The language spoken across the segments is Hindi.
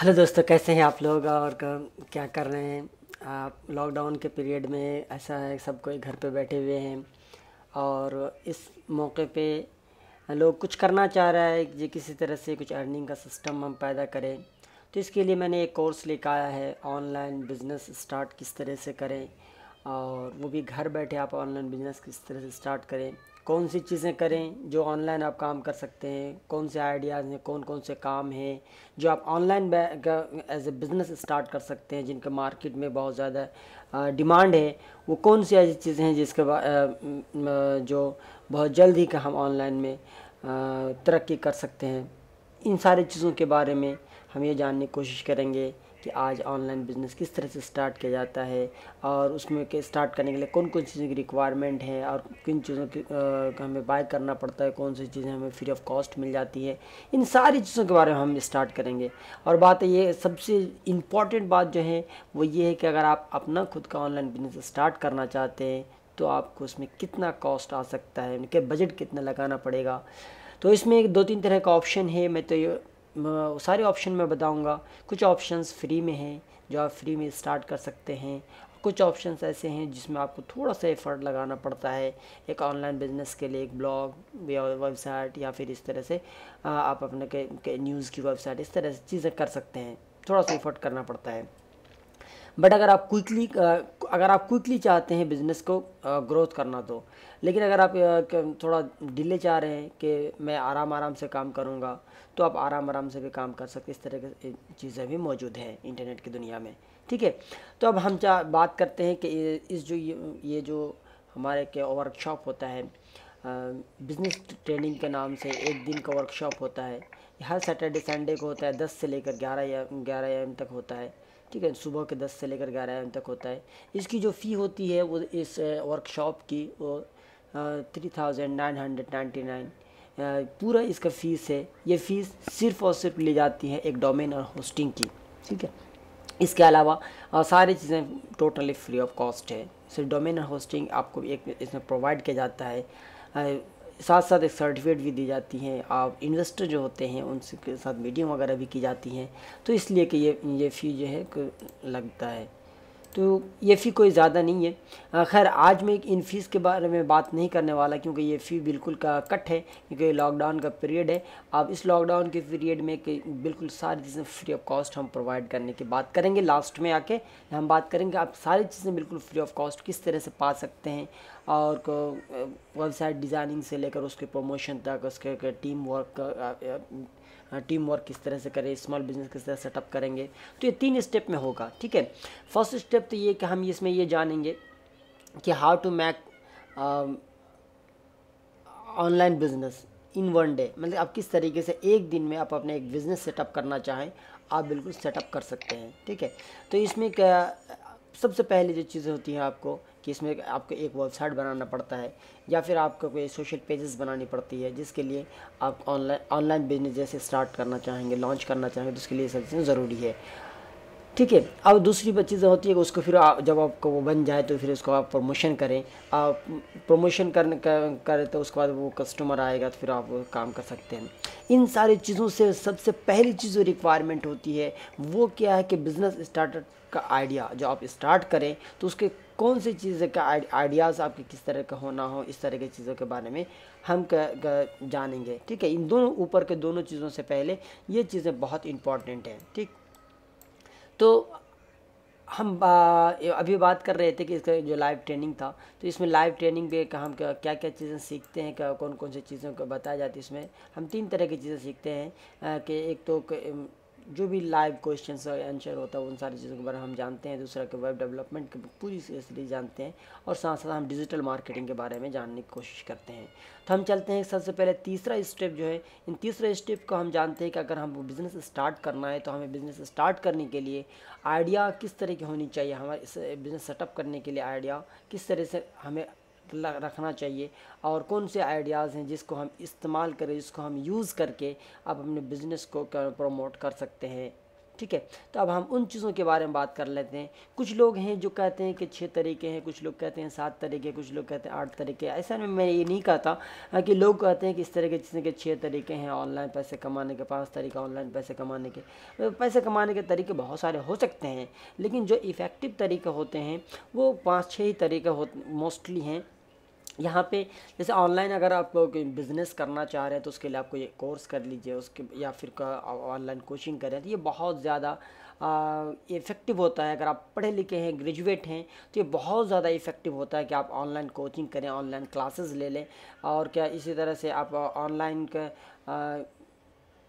हेलो दोस्तों कैसे हैं आप लोग और क्या कर रहे हैं आप लॉकडाउन के पीरियड में ऐसा है सब कोई घर पे बैठे हुए हैं और इस मौके पे लोग कुछ करना चाह रहा है जो किसी तरह से कुछ अर्निंग का सिस्टम हम पैदा करें तो इसके लिए मैंने एक कोर्स लेकर आया है ऑनलाइन बिज़नेस स्टार्ट किस तरह से करें और वो भी घर बैठे आप ऑनलाइन बिज़नेस किस तरह से स्टार्ट करें कौन सी चीज़ें करें जो ऑनलाइन आप काम कर सकते हैं कौन से आइडियाज़ हैं कौन कौन से काम हैं जो आप online as a business start कर सकते हैं जिनके मार्केट में बहुत ज़्यादा डिमांड है वो कौन सी ऐसी चीज़ें हैं जिसके जो बहुत जल्द ही हम ऑनलाइन में तरक्की कर सकते हैं इन सारी चीज़ों के बारे में हम ये जानने की कोशिश करेंगे कि आज ऑनलाइन बिज़नेस किस तरह से स्टार्ट किया जाता है और उसमें के स्टार्ट करने के लिए कौन कौन चीज़ों की रिक्वायरमेंट है और किन चीज़ों की हमें बाय करना पड़ता है कौन सी चीज़ें हमें फ्री ऑफ कॉस्ट मिल जाती है इन सारी चीज़ों के बारे में हम स्टार्ट करेंगे और बात ये सबसे इम्पॉर्टेंट बात जो है वो ये है कि अगर आप अपना खुद का ऑनलाइन बिज़नेस स्टार्ट करना चाहते हैं तो आपको उसमें कितना कॉस्ट आ सकता है उनके बजट कितना लगाना पड़ेगा तो इसमें एक दो तीन तरह का ऑप्शन है मैं तो ये सारे ऑप्शन मैं बताऊंगा कुछ ऑप्शंस फ्री में हैं जो आप फ्री में स्टार्ट कर सकते हैं कुछ ऑप्शंस ऐसे हैं जिसमें आपको थोड़ा सा एफर्ट लगाना पड़ता है एक ऑनलाइन बिजनेस के लिए एक ब्लॉग या वेबसाइट या फिर इस तरह से आप अपने के, के न्यूज़ की वेबसाइट इस तरह से चीज़ें कर सकते हैं थोड़ा सा एफर्ट करना पड़ता है बट अगर आप क्विकली अगर आप क्विकली चाहते हैं बिज़नेस को ग्रोथ करना तो लेकिन अगर आप थोड़ा डिले चाह रहे हैं कि मैं आराम आराम से काम करूँगा तो आप आराम आराम से भी काम कर सकते इस तरह की चीज़ें भी मौजूद हैं इंटरनेट की दुनिया में ठीक है तो अब हम चाह बात करते हैं कि इस जो ये, ये जो हमारे के वर्कशॉप होता है बिज़नेस ट्रेनिंग के नाम से एक दिन का वर्कशॉप होता है हर सैटरडे संडे को होता है दस से लेकर ग्यारह या ग्यारह एम तक होता है ठीक है सुबह के दस से लेकर ग्यारह एम तक होता है इसकी जो फ़ी होती है वो इस वर्कशॉप की वो three thousand nine hundred ninety nine पूरा इसका फ़ीस है ये फ़ीस सिर्फ और सिर्फ ली जाती है एक डोमेन और होस्टिंग की ठीक है इसके अलावा सारी चीज़ें टोटली फ्री ऑफ कॉस्ट है सिर्फ डोमेन और होस्टिंग आपको एक इसमें प्रोवाइड किया जाता है साथ साथ एक सर्टिफिकेट भी दी जाती हैं आप इन्वेस्टर जो होते हैं उनके साथ मीटिंग वगैरह भी की जाती हैं तो इसलिए कि ये ये फ़ी जो है लगता है तो ये फ़ी कोई ज़्यादा नहीं है खैर आज मैं इन फीस के बारे में बात नहीं करने वाला क्योंकि ये फ़ी बिल्कुल का कट है क्योंकि लॉकडाउन का पीरियड है अब इस लॉकडाउन के पीरियड में कि बिल्कुल सारी चीज़ें फ्री ऑफ कॉस्ट हम प्रोवाइड करने की बात करेंगे लास्ट में आके हम बात करेंगे आप सारी चीज़ें बिल्कुल फ्री ऑफ कॉस्ट किस तरह से पा सकते हैं और वेबसाइट डिज़ाइनिंग से लेकर उसके प्रमोशन तक उसके टीम वर्क टीम हाँ, वर्क किस तरह से करें स्मॉल बिजनेस किस तरह सेटअप करेंगे तो ये तीन स्टेप में होगा ठीक है फर्स्ट स्टेप तो ये कि हम इसमें ये जानेंगे कि how to make online business in one day मतलब आप किस तरीके से एक दिन में आप अपने एक बिज़नेस सेटअप करना चाहें आप बिल्कुल सेटअप कर सकते हैं ठीक है तो इसमें क्या सबसे पहले जो चीज़ें होती हैं आपको कि इसमें आपको एक वेबसाइट बनाना पड़ता है या फिर आपको कोई सोशल पेजेस बनानी पड़ती है जिसके लिए आप ऑनलाइन ऑनलाइन बिजनेस जैसे स्टार्ट करना चाहेंगे लॉन्च करना चाहेंगे तो उसके लिए सब चीज़ें ज़रूरी है ठीक है अब दूसरी चीज़ें होती है कि उसको फिर आप जब आपको वो बन जाए तो फिर उसको आप प्रमोशन करें आप प्रमोशन करने कर, करें तो उसके बाद वो कस्टमर आएगा तो फिर आप वो काम कर सकते हैं इन सारी चीज़ों से सबसे पहली चीज़ जो रिक्वायरमेंट होती है वो क्या है कि बिज़नेस स्टार्टअप का आइडिया जो आप स्टार्ट करें तो उसके कौन सी चीज़ का आइडियाज़ आपके किस तरह का होना हो इस तरह की चीज़ों के बारे में हम कर, कर, जानेंगे ठीक है इन दोनों ऊपर के दोनों चीज़ों से पहले ये चीज़ें बहुत इम्पॉर्टेंट हैं ठीक तो हम अभी बात कर रहे थे कि इसका जो लाइव ट्रेनिंग था तो इसमें लाइव ट्रेनिंग पे हम क्या क्या, चीज़ें सीखते हैं क्या कौन कौन सी चीज़ों को बताया जाती है इसमें हम तीन तरह की चीज़ें सीखते हैं कि एक तो जो भी लाइव क्वेश्चन आंसर होता है उन सारी चीज़ों के बारे में हम जानते हैं दूसरा के वेब डेवलपमेंट की पूरी सीरीज जानते हैं और साथ साथ हम डिजिटल मार्केटिंग के बारे में जानने की कोशिश करते हैं तो हम चलते हैं सबसे पहले तीसरा स्टेप जो है इन तीसरे स्टेप को हम जानते हैं कि अगर हम बिज़नेस स्टार्ट करना है तो हमें बिज़नेस स्टार्ट करने के लिए आइडिया किस तरह की होनी चाहिए हमारे बिज़नेस सेटअप करने के लिए आइडिया किस तरह से हमें रखना चाहिए और कौन से आइडियाज़ हैं जिसको हम इस्तेमाल करें जिसको हम यूज़ करके आप अपने बिज़नेस को प्रमोट कर सकते हैं ठीक है तो अब हम उन चीज़ों के बारे में बात कर लेते हैं कुछ लोग हैं जो कहते हैं कि छः तरीके हैं कुछ लोग कहते हैं सात तरीके कुछ लोग कहते हैं आठ तरीके ऐसा में मैं ये नहीं कहता हाँ, कि लोग कहते हैं कि इस तरह के जिसने के छः तरीके हैं ऑनलाइन पैसे कमाने के पाँच तरीके ऑनलाइन पैसे कमाने के तो पैसे कमाने के तरीके बहुत सारे हो सकते हैं लेकिन जो इफ़ेक्टिव तरीके होते हैं वो पाँच छः ही तरीके मोस्टली हैं यहाँ पे जैसे ऑनलाइन अगर आप बिज़नेस करना चाह रहे हैं तो उसके लिए आपको ये कोर्स कर लीजिए उसके या फिर ऑनलाइन कोचिंग करें तो ये बहुत ज़्यादा इफ़ेक्टिव होता है अगर आप पढ़े लिखे हैं ग्रेजुएट हैं तो ये बहुत ज़्यादा इफ़ेक्टिव होता है कि आप ऑनलाइन कोचिंग करें ऑनलाइन क्लासेस ले लें और क्या इसी तरह से आप ऑनलाइन का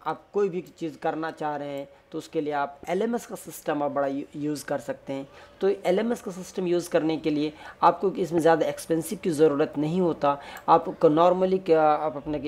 आप कोई भी चीज़ करना चाह रहे हैं तो उसके लिए आप एल का सिस्टम आप बड़ा यूज़ कर सकते हैं तो एल का सिस्टम यूज़ करने के लिए आपको इसमें ज़्यादा एक्सपेंसिव की ज़रूरत नहीं होता आप नॉर्मली आप अपने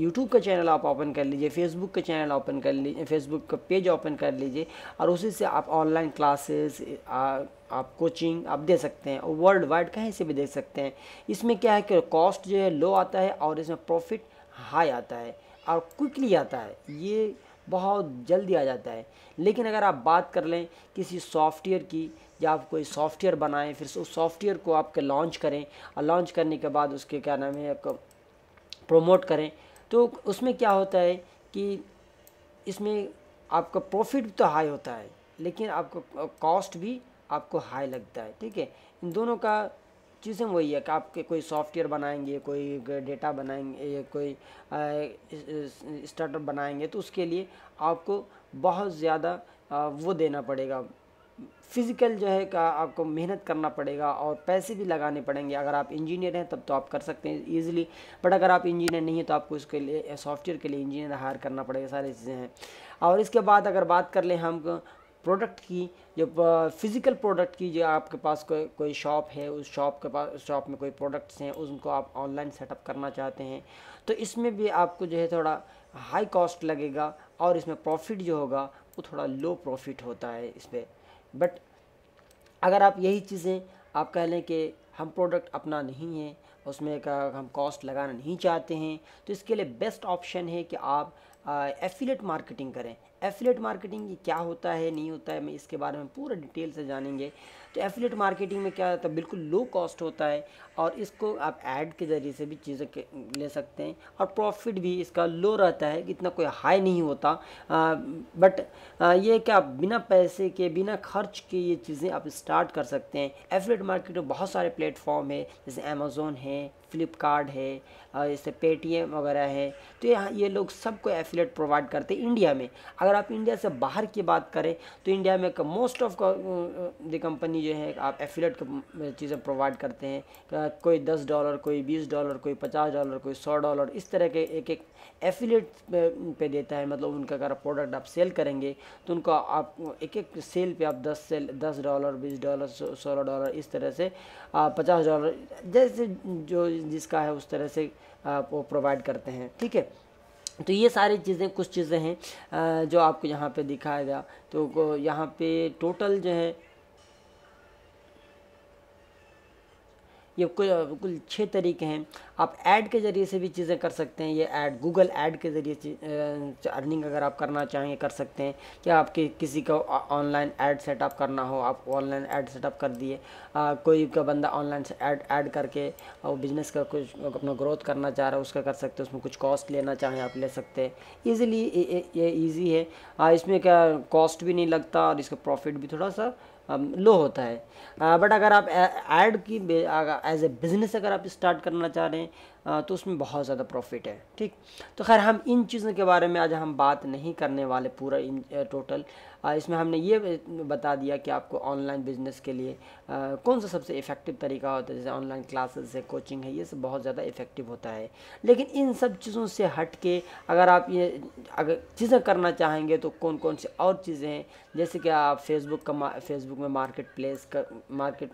यूट्यूब का चैनल आप ओपन कर लीजिए फेसबुक का चैनल ओपन कर लीजिए फेसबुक का पेज ओपन कर लीजिए और उसी से आप ऑनलाइन क्लासेस आप कोचिंग आप दे सकते हैं और वर्ल्ड वाइड कहीं से भी दे सकते हैं इसमें क्या है कि कॉस्ट जो है लो आता है और इसमें प्रॉफिट हाई आता है और क्विकली आता है ये बहुत जल्दी आ जाता है लेकिन अगर आप बात कर लें किसी सॉफ्टवेयर की या आप कोई सॉफ्टवेयर बनाएं फिर उस सॉफ्टवेयर को आपके लॉन्च करें और लॉन्च करने के बाद उसके क्या नाम है आपको प्रोमोट करें तो उसमें क्या होता है कि इसमें आपका प्रॉफिट तो हाई होता है लेकिन आपको कॉस्ट भी आपको हाई लगता है ठीक है इन दोनों का चीज़ें वही है कि आपके कोई सॉफ्टवेयर बनाएंगे कोई डेटा बनाएंगे कोई स्टार्टअप बनाएंगे तो उसके लिए आपको बहुत ज़्यादा वो देना पड़ेगा फिज़िकल जो है का आपको मेहनत करना पड़ेगा और पैसे भी लगाने पड़ेंगे अगर आप इंजीनियर हैं तब तो आप कर सकते हैं ईजिली बट अगर आप इंजीनियर नहीं हैं तो आपको इसके लिए सॉफ्टवेयर के लिए इंजीनियर हायर करना पड़ेगा सारी चीज़ें हैं और इसके बाद अगर बात कर लें हम प्रोडक्ट की जब फिज़िकल प्रोडक्ट की जो आपके पास कोई कोई शॉप है उस शॉप के पास शॉप में कोई प्रोडक्ट्स हैं उनको आप ऑनलाइन सेटअप करना चाहते हैं तो इसमें भी आपको जो है थोड़ा हाई कॉस्ट लगेगा और इसमें प्रॉफिट जो होगा वो थोड़ा लो प्रॉफिट होता है इस पर बट अगर आप यही चीज़ें आप कह लें कि हम प्रोडक्ट अपना नहीं है उसमें का हम कॉस्ट लगाना नहीं चाहते हैं तो इसके लिए बेस्ट ऑप्शन है कि आप एफिलेट uh, मार्केटिंग करें एफिलेट मार्केटिंग क्या होता है नहीं होता है मैं इसके बारे में पूरा डिटेल से जानेंगे तो एफिलेट मार्केटिंग में क्या होता है बिल्कुल लो कॉस्ट होता है और इसको आप ऐड के ज़रिए से भी चीज़ें ले सकते हैं और प्रॉफिट भी इसका लो रहता है इतना कोई हाई नहीं होता आ, बट आ, ये कि आप बिना पैसे के बिना खर्च के ये चीज़ें आप स्टार्ट कर सकते हैं एफिलेट मार्केट में बहुत सारे प्लेटफॉर्म है जैसे अमेज़ोन है फ्लिपकार्ट है जैसे पेटीएम वगैरह है तो यहाँ ये लोग सबको एफिलेट प्रोवाइड करते हैं इंडिया में अगर आप इंडिया से बाहर की बात करें तो इंडिया में मोस्ट ऑफ द कंपनी ये है आप एफिलेट चीज़ें प्रोवाइड करते हैं कोई दस डॉलर कोई बीस डॉलर कोई पचास डॉलर कोई सौ डॉलर इस तरह के एक एक एफिलेट पे देता है मतलब उनका अगर प्रोडक्ट आप सेल करेंगे तो उनको आप एक एक सेल पे आप दस सेल दस डॉलर बीस डॉलर सोलह डॉलर इस तरह से पचास डॉलर जैसे जो जिसका है उस तरह से आप वो प्रोवाइड करते हैं ठीक है तो ये सारी चीज़ें कुछ चीज़ें हैं जो आपको यहाँ पे दिखाया गया तो यहाँ पे टोटल जो है ये कुल कुल छः तरीके हैं आप ऐड के ज़रिए से भी चीज़ें कर सकते हैं ये ऐड गूगल ऐड के ज़रिए अर्निंग अगर आप करना चाहें कर सकते हैं कि आपके किसी का ऑनलाइन ऐड सेटअप करना हो आप ऑनलाइन ऐड सेटअप कर दिए कोई का बंदा ऑनलाइन ऐड ऐड करके और बिजनेस का कुछ अपना ग्रोथ करना चाह रहा है उसका कर सकते हैं उसमें कुछ कॉस्ट लेना चाहें आप ले सकते हैं ईजिली ये ईजी है आ, इसमें क्या कॉस्ट भी नहीं लगता और इसका प्रॉफिट भी थोड़ा सा लो होता है बट अगर आप एड की एज ए बिज़नेस अगर आप स्टार्ट करना चाह रहे हैं तो उसमें बहुत ज़्यादा प्रॉफिट है ठीक तो खैर हम इन चीज़ों के बारे में आज हम बात नहीं करने वाले पूरा इन टोटल इसमें हमने ये बता दिया कि आपको ऑनलाइन बिजनेस के लिए कौन सा सबसे इफ़ेक्टिव तरीका होता है जैसे ऑनलाइन क्लासेस है कोचिंग है ये सब बहुत ज़्यादा इफ़ेक्टिव होता है लेकिन इन सब चीज़ों से हट के अगर आप ये अगर चीज़ें करना चाहेंगे तो कौन कौन सी और चीज़ें हैं जैसे कि आप फेसबुक का फेसबुक में मार्केट प्लेस मार्केट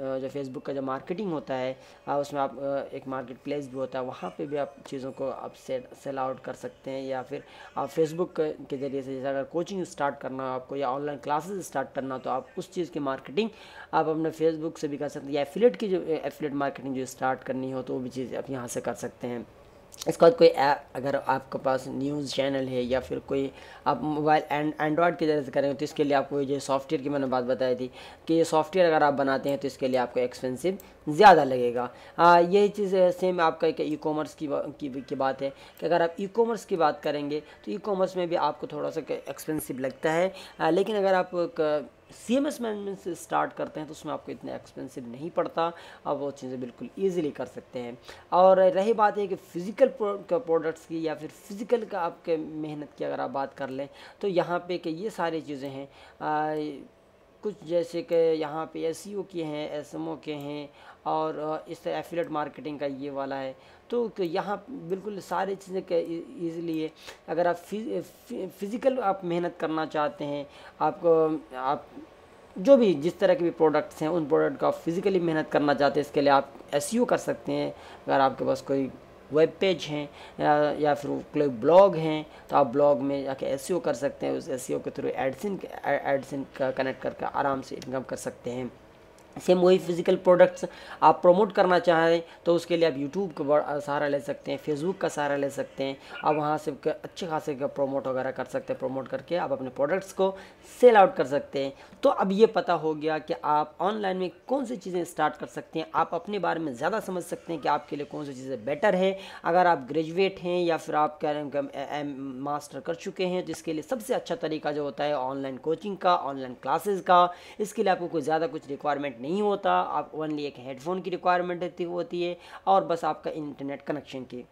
जो फेसबुक का जो मार्केटिंग होता है उसमें आप एक मार्केट प्लेस भी होता है वहाँ पे भी आप चीज़ों को आप सेल सेल आउट कर सकते हैं या फिर आप फेसबुक के ज़रिए से जैसे अगर कोचिंग स्टार्ट करना हो आपको या ऑनलाइन क्लासेस स्टार्ट करना तो आप उस चीज़ की मार्केटिंग आप अपने फेसबुक से भी कर सकते हैं या एफिलेट की जो एफिलेट मार्केटिंग जो स्टार्ट करनी हो तो वो भी चीज़ आप यहाँ से कर सकते हैं इसके बाद कोई ऐप अगर आपके पास न्यूज़ चैनल है या फिर कोई आप मोबाइल एंड एंड्रॉयड की जरिए करेंगे तो इसके लिए आपको जो सॉफ्टवेयर की मैंने बात बताई थी कि ये सॉफ्टवेयर अगर आप बनाते हैं तो इसके लिए आपको एक्सपेंसिव ज़्यादा लगेगा आ, यही चीज़ सेम आपका एक ई कॉमर्स की, की की बात है कि अगर आप ई कॉमर्स की बात करेंगे तो ई कॉमर्स में भी आपको थोड़ा सा एक्सपेंसिव लगता है आ, लेकिन अगर आप सी एम एस मैनेजमेंट से स्टार्ट करते हैं तो उसमें आपको इतना एक्सपेंसिव नहीं पड़ता आप वो चीज़ें बिल्कुल ईजिली कर सकते हैं और रही बात है कि फ़िज़िकल प्रोडक्ट्स की या फिर फ़िज़िकल का आपके मेहनत की अगर आप बात कर लें तो यहाँ पे कि ये सारी चीज़ें हैं कुछ जैसे कि यहाँ पे एस e के हैं एस के हैं और इस एफिलेट मार्केटिंग का ये वाला है तो यहाँ बिल्कुल सारी चीज़ें के ईजिली है अगर आप फिज, फिज़िकल आप मेहनत करना चाहते हैं आपको आप जो भी जिस तरह के भी प्रोडक्ट्स हैं उन प्रोडक्ट का आप फिज़िकली मेहनत करना चाहते हैं इसके लिए आप एस e कर सकते हैं अगर आपके पास कोई वेब पेज हैं या, या फिर कोई ब्लॉग हैं तो आप ब्लॉग में जाके एस e कर सकते हैं उस एस e के थ्रू एडसिन एडसिन का कनेक्ट करके आराम से इनकम कर सकते हैं सेम वही फिज़िकल प्रोडक्ट्स आप प्रमोट करना चाहें तो उसके लिए आप यूट्यूब का सहारा ले सकते हैं फेसबुक का सहारा ले सकते हैं आप वहाँ से अच्छे खासे का प्रोमोट वगैरह कर सकते हैं प्रमोट करके आप अपने प्रोडक्ट्स को सेल आउट कर सकते हैं तो अब ये पता हो गया कि आप ऑनलाइन में कौन सी चीज़ें स्टार्ट कर सकते हैं आप अपने बारे में ज़्यादा समझ सकते हैं कि आपके लिए कौन सी चीज़ें बेटर है अगर आप ग्रेजुएट हैं या फिर आप कह रहे हैं मास्टर कर चुके हैं तो इसके लिए सबसे अच्छा तरीका जो होता है ऑनलाइन कोचिंग का ऑनलाइन क्लासेज का इसके लिए आपको कोई ज़्यादा कुछ रिक्वायरमेंट नहीं होता आप ओनली एक हेडफोन की रिक्वायरमेंट होती है और बस आपका इंटरनेट कनेक्शन की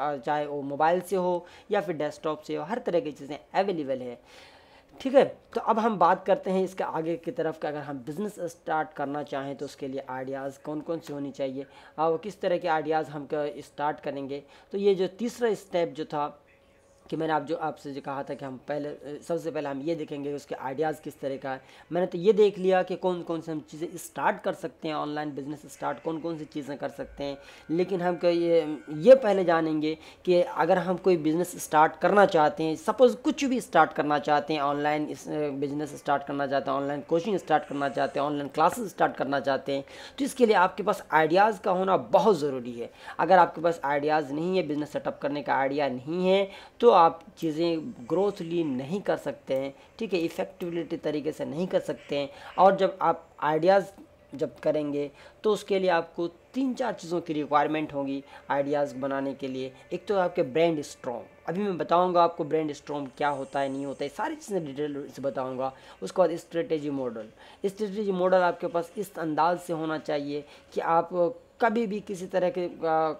चाहे वो मोबाइल से हो या फिर डेस्कटॉप से हो हर तरह की चीज़ें अवेलेबल है ठीक है तो अब हम बात करते हैं इसके आगे की तरफ का अगर हम बिज़नेस स्टार्ट करना चाहें तो उसके लिए आइडियाज़ कौन कौन सी होनी चाहिए और किस तरह के आइडियाज़ हम इस्टार्ट स्टार्ट करेंगे तो ये जो तीसरा स्टेप जो था कि मैंने आप जो आपसे जो कहा था कि हम पहले सबसे पहले हम ये देखेंगे उसके आइडियाज़ किस तरह का है मैंने तो ये देख लिया कि कौन कौन से हम चीज़ें स्टार्ट कर सकते हैं ऑनलाइन बिजनेस स्टार्ट कौन कौन सी चीज़ें कर सकते हैं लेकिन हम ये ये पहले जानेंगे कि अगर हम कोई बिज़नेस स्टार्ट करना चाहते हैं सपोज़ कुछ भी स्टार्ट करना चाहते हैं ऑनलाइन बिज़नेस स्टार्ट करना चाहते हैं ऑनलाइन कोचिंग स्टार्ट करना चाहते हैं ऑनलाइन क्लासेस स्टार्ट करना चाहते हैं तो इसके लिए आपके पास आइडियाज़ का होना बहुत ज़रूरी है अगर आपके पास आइडियाज़ नहीं है बिज़नेस सेटअप करने का आइडिया नहीं है तो आप चीज़ें ग्रोथली नहीं कर सकते हैं ठीक है इफ़ेक्टिवलिटी तरीके से नहीं कर सकते हैं और जब आप आइडियाज़ जब करेंगे तो उसके लिए आपको तीन चार चीज़ों की रिक्वायरमेंट होगी आइडियाज़ बनाने के लिए एक तो आपके ब्रांड स्ट्रॉन्ग अभी मैं बताऊंगा आपको ब्रांड स्ट्रॉन्ग क्या होता है नहीं होता है सारी चीज़ें डिटेल से बताऊंगा उसके बाद स्ट्रेटेजी मॉडल स्ट्रेटेजी मॉडल आपके पास इस अंदाज से होना चाहिए कि आप कभी भी किसी तरह के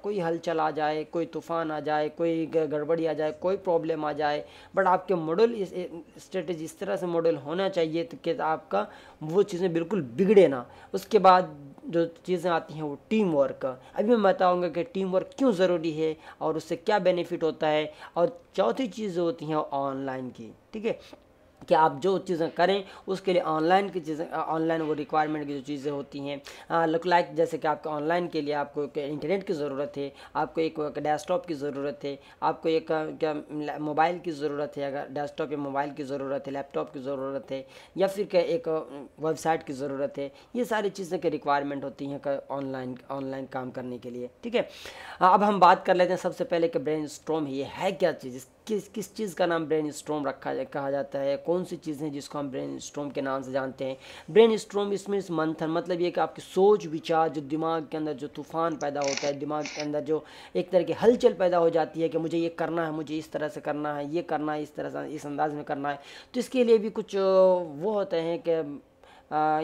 कोई हलचल आ जाए कोई तूफ़ान आ जाए कोई गड़बड़ी आ जाए कोई प्रॉब्लम आ जाए बट आपके मॉडल स्ट्रेटजी इस तरह से मॉडल होना चाहिए तो कि आपका वो चीज़ें बिल्कुल बिगड़े ना उसके बाद जो चीज़ें आती हैं वो टीम वर्क अभी मैं बताऊंगा कि टीम वर्क क्यों ज़रूरी है और उससे क्या बेनिफिट होता है और चौथी चीज़ होती हैं ऑनलाइन की ठीक है कि आप जो चीज़ें करें उसके लिए ऑनलाइन की चीज़ें ऑनलाइन वो रिक्वायरमेंट की जो चीज़ें होती हैं लुक लाइक जैसे कि आपके ऑनलाइन के लिए आपको एक इंटरनेट की ज़रूरत है आपको एक डेस्कटॉप की ज़रूरत है आपको एक क्या मोबाइल की ज़रूरत है अगर डेस्कटॉप या मोबाइल की ज़रूरत है लैपटॉप की ज़रूरत है या फिर क्या एक वेबसाइट की ज़रूरत है ये सारी चीज़ें की रिक्वायरमेंट होती हैं ऑनलाइन ऑनलाइन काम करने के लिए ठीक है अब हम बात कर लेते हैं सबसे पहले कि ब्रेन ये है क्या चीज़ किस किस चीज़ का नाम ब्रेन स्ट्रोम रखा जा, कहा जाता है कौन सी चीज़ें जिसको हम ब्रेन स्ट्रोम के नाम से जानते हैं ब्रेन स्ट्रोम इसमें इस मंथन मतलब ये कि आपकी सोच विचार जो दिमाग के अंदर जो तूफान पैदा होता है दिमाग के अंदर जो एक तरह की हलचल पैदा हो जाती है कि मुझे ये करना है मुझे इस तरह से करना है ये करना है इस तरह से इस अंदाज में करना है तो इसके लिए भी कुछ वो होते हैं कि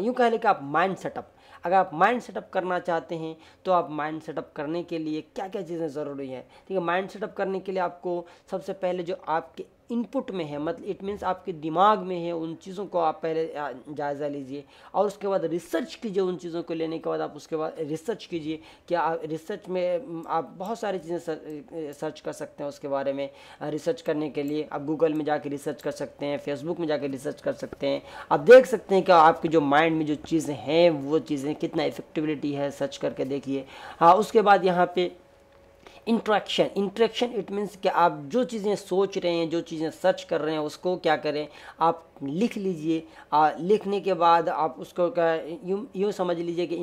यूँ कह लें कि आप माइंड सेटअप अगर आप माइंड सेटअप करना चाहते हैं तो आप माइंड सेटअप करने के लिए क्या क्या चीज़ें ज़रूरी हैं ठीक है माइंड सेटअप करने के लिए आपको सबसे पहले जो आपके इनपुट में है मतलब इट मीन्स आपके दिमाग में है उन चीज़ों को आप पहले जायज़ा लीजिए और उसके बाद रिसर्च कीजिए उन चीज़ों को लेने के बाद आप उसके बाद रिसर्च कीजिए कि आप रिसर्च में आप बहुत सारी चीज़ें सर्च कर सकते हैं उसके बारे में रिसर्च करने के लिए आप गूगल में जाकर रिसर्च कर सकते हैं फेसबुक में जाकर रिसर्च कर सकते हैं आप देख सकते हैं कि आपके जो माइंड में जो चीज़ें हैं वो चीज़ें कितना इफेक्टिविटी है सर्च करके देखिए हाँ उसके बाद यहाँ पर इंट्रैक्शन इंट्रैक्शन इट मीन्स कि आप जो चीज़ें सोच रहे हैं जो चीज़ें सर्च कर रहे हैं उसको क्या करें आप लिख लीजिए लिखने के बाद आप उसको यूँ यूँ समझ लीजिए कि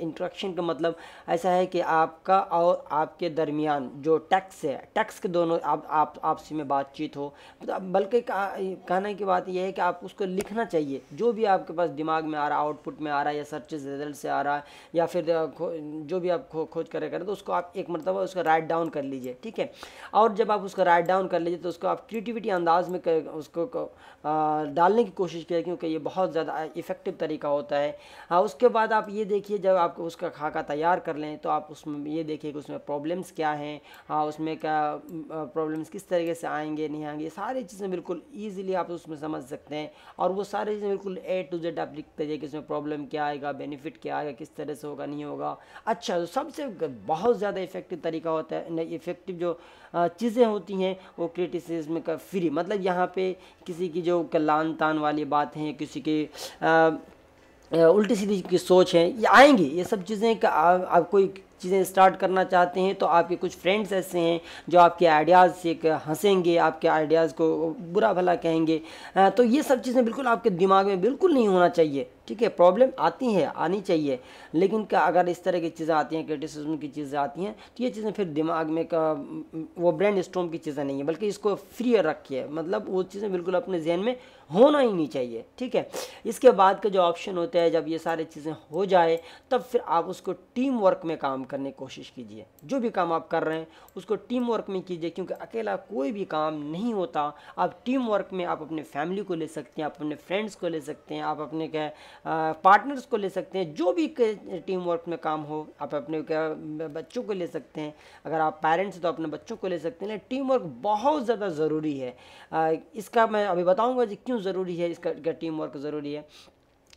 इंट्रैक्शन का मतलब ऐसा है कि आपका और आपके दरमियान जो टैक्स है टैक्स के दोनों आप आप आपस में बातचीत हो तो बल्कि कहने की बात यह है कि आप उसको लिखना चाहिए जो भी आपके पास दिमाग में आ रहा आउटपुट में आ रहा है या सर्चेज रिजल्ट से आ रहा है या फिर जो भी आप खो, खोज करे करें तो उसको आप एक मरतबा उसका राइट डाउन कर लीजिए ठीक है और जब आप उसका राइट डाउन कर लीजिए तो उसको आप क्रिएटिविटी अंदाज में कर, उसको डालने की कोशिश करें क्योंकि ये बहुत ज़्यादा इफ़ेक्टिव तरीका होता है हाँ उसके बाद आप ये देखिए जब आप उसका खाका तैयार कर लें तो आप उसमें ये देखिए कि उसमें प्रॉब्लम्स क्या हैं हाँ उसमें क्या प्रॉब्लम्स किस तरीके से आएंगे नहीं आएंगे सारी चीज़ें बिल्कुल ईजिली आप उसमें समझ सकते हैं और वो सारी चीज़ें बिल्कुल ए टू जेड आप लिखते जाइए कि उसमें प्रॉब्लम क्या आएगा बेनिफिट क्या आएगा किस तरह से होगा नहीं होगा अच्छा तो सबसे बहुत ज़्यादा इफेक्टिव तरीका होता है इफेक्टिव जो चीज़ें होती हैं वो क्रिटिसिज्म का फ्री मतलब यहाँ पे किसी की जो कलान तान तान वाली बातें किसी के आ, उल्टी सीधी की सोच है ये आएंगी ये सब चीज़ें आप कोई चीज़ें स्टार्ट करना चाहते हैं तो आपके कुछ फ्रेंड्स ऐसे हैं जो आपके आइडियाज़ से हंसेंगे आपके आइडियाज़ को बुरा भला कहेंगे तो ये सब चीज़ें बिल्कुल आपके दिमाग में बिल्कुल नहीं होना चाहिए ठीक है प्रॉब्लम आती हैं आनी चाहिए लेकिन अगर इस तरह की चीज़ें आती हैं क्रिटिसिज्म की चीज़ें आती हैं तो ये चीज़ें फिर दिमाग में का वो ब्रेन स्टोम की चीज़ें नहीं है बल्कि इसको फ्री रखिए मतलब वो चीज़ें बिल्कुल अपने जहन में होना ही नहीं चाहिए ठीक है इसके बाद का जो ऑप्शन होता है जब ये सारी चीज़ें हो जाए तब फिर आप उसको टीम वर्क में काम करने की कोशिश कीजिए जो भी काम आप कर रहे हैं उसको टीम वर्क में कीजिए क्योंकि अकेला कोई भी काम नहीं होता आप टीम वर्क में आप अपने फैमिली को ले सकते हैं आप अपने फ्रेंड्स को ले सकते हैं आप अपने क्या पार्टनर्स को ले सकते हैं जो भी टीम वर्क में काम हो आप अपने बच्चों को ले सकते हैं अगर आप पेरेंट्स तो अपने बच्चों को ले सकते हैं टीम वर्क बहुत ज़्यादा ज़रूरी है इसका मैं अभी बताऊँगा कि क्यों ज़रूरी है इसका टीम वर्क ज़रूरी है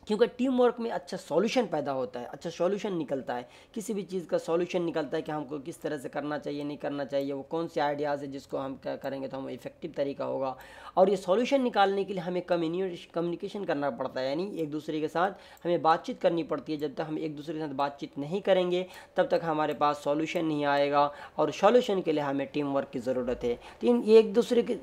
क्योंकि टीम वर्क में अच्छा सॉल्यूशन पैदा होता है अच्छा सॉल्यूशन निकलता है किसी भी चीज़ का सॉल्यूशन निकलता है कि हमको किस तरह से करना चाहिए नहीं करना चाहिए वो कौन से आइडियाज़ है जिसको हम करेंगे तो हम इफेक्टिव तरीका होगा और ये सॉल्यूशन निकालने के लिए हमें कम्युनिकेशन करना पड़ता है यानी एक दूसरे के साथ हमें बातचीत करनी पड़ती है जब तक हम एक दूसरे के साथ बातचीत नहीं करेंगे तब तक हमारे पास सॉल्यूशन नहीं आएगा और सॉल्यूशन के लिए हमें टीम वर्क की ज़रूरत है तो इन एक दूसरे की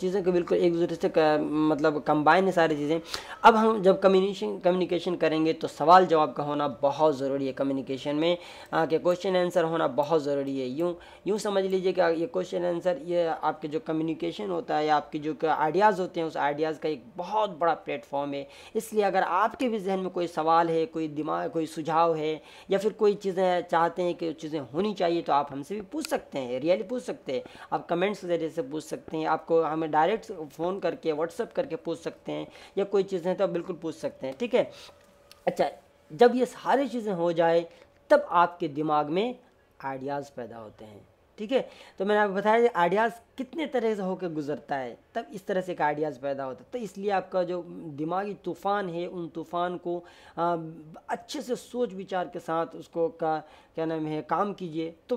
चीज़ों को बिल्कुल एक दूसरे से मतलब कंबाइन है सारी चीज़ें अब हम जब कम्युनिकेशन कम्युनिकेशन करेंगे तो सवाल जवाब का होना बहुत ज़रूरी है कम्युनिकेशन में आपके क्वेश्चन आंसर होना बहुत ज़रूरी है यूँ यूँ समझ लीजिए कि ये क्वेश्चन आंसर ये आपके जो कम्युनिकेशन होता है या आपके जो आइडियाज़ होते हैं उस आइडियाज़ का एक बहुत बड़ा प्लेटफॉर्म है इसलिए अगर आपके भी जहन में कोई सवाल है कोई दिमाग कोई सुझाव है या फिर कोई चीज़ें चाहते हैं कि चीज़ें होनी चाहिए तो आप हमसे भी पूछ सकते हैं रियली पूछ सकते हैं आप कमेंट्स के ज़रिए से पूछ सकते हैं आपको हमें डायरेक्ट फ़ोन करके व्हाट्सअप करके पूछ सकते हैं या कोई चीज़ें तो आप बिल्कुल पूछ सकते हैं ठीक है है अच्छा जब ये सारी चीज़ें हो जाए तब आपके दिमाग में आइडियाज़ पैदा होते हैं ठीक है तो मैंने आपको बताया आइडियाज़ कितने तरह से होकर गुजरता है तब इस तरह से एक आइडियाज़ पैदा होता है तो इसलिए आपका जो दिमागी तूफ़ान है उन तूफ़ान को आ, अच्छे से सोच विचार के साथ उसको का क्या नाम है काम कीजिए तो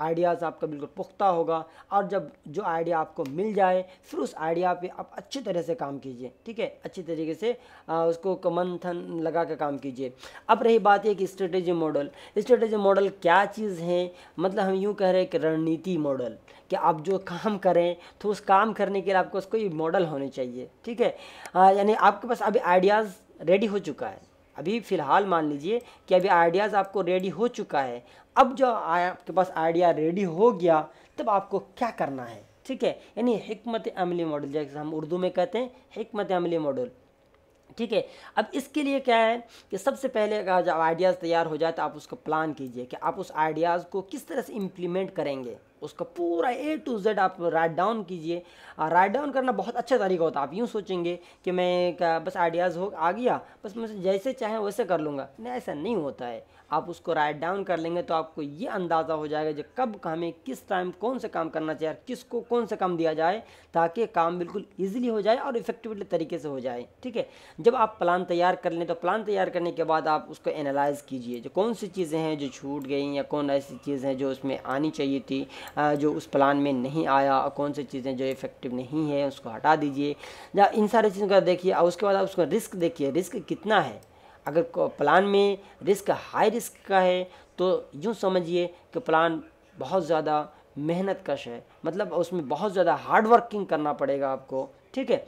आइडियाज़ आपका बिल्कुल पुख्ता होगा और जब जो आइडिया आपको मिल जाए फिर उस आइडिया पे आप अच्छी तरह से काम कीजिए ठीक है अच्छी तरीके से आ, उसको मंथन लगा कर काम कीजिए अब रही बात यह कि स्ट्रेटेजी मॉडल स्ट्रेटेजी मॉडल क्या चीज़ है मतलब हम यूँ कह रहे हैं कि रणनीति मॉडल कि आप जो काम करें तो उस काम करने के लिए आपको ये मॉडल होने चाहिए ठीक है यानी आपके पास अभी आइडियाज़ रेडी हो चुका है अभी फ़िलहाल मान लीजिए कि अभी आइडियाज़ आपको रेडी हो चुका है अब जो आपके पास आइडिया रेडी हो गया तब आपको क्या करना है ठीक है यानी हमत अमली मॉडल जैसे हम उर्दू में कहते हैं हमत अमली मॉडल ठीक है अब इसके लिए क्या है कि सबसे पहले जब आइडियाज़ तैयार हो जाए तो आप उसको प्लान कीजिए कि आप उस आइडियाज़ को किस तरह से इम्प्लीमेंट करेंगे उसका पूरा ए टू जेड आप राइट डाउन कीजिए राइट डाउन करना बहुत अच्छा तरीका होता है आप यूँ सोचेंगे कि मैं बस आइडियाज़ हो आ गया बस मैं जैसे चाहें वैसे कर लूँगा नहीं ऐसा नहीं होता है आप उसको राइट डाउन कर लेंगे तो आपको ये अंदाज़ा हो जाएगा जो कब हमें किस टाइम कौन सा काम करना चाहिए किसको कौन सा काम दिया जाए ताकि काम बिल्कुल ईजिली हो जाए और इफेक्टिवली तरीके से हो जाए ठीक है जब आप प्लान तैयार कर लें तो प्लान तैयार करने के बाद आप उसको एनालाइज़ कीजिए जो कौन सी चीज़ें हैं जो छूट गई या कौन ऐसी चीज़ें हैं जो उसमें आनी चाहिए थी जो उस प्लान में नहीं आया और कौन सी चीज़ें जो इफेक्टिव नहीं है उसको हटा दीजिए या इन सारी चीज़ों का देखिए और उसके बाद आप उसका रिस्क देखिए रिस्क कितना है अगर प्लान में रिस्क हाई रिस्क का है तो यूँ समझिए कि प्लान बहुत ज़्यादा मेहनत कश है मतलब उसमें बहुत ज़्यादा हार्ड वर्किंग करना पड़ेगा आपको ठीक है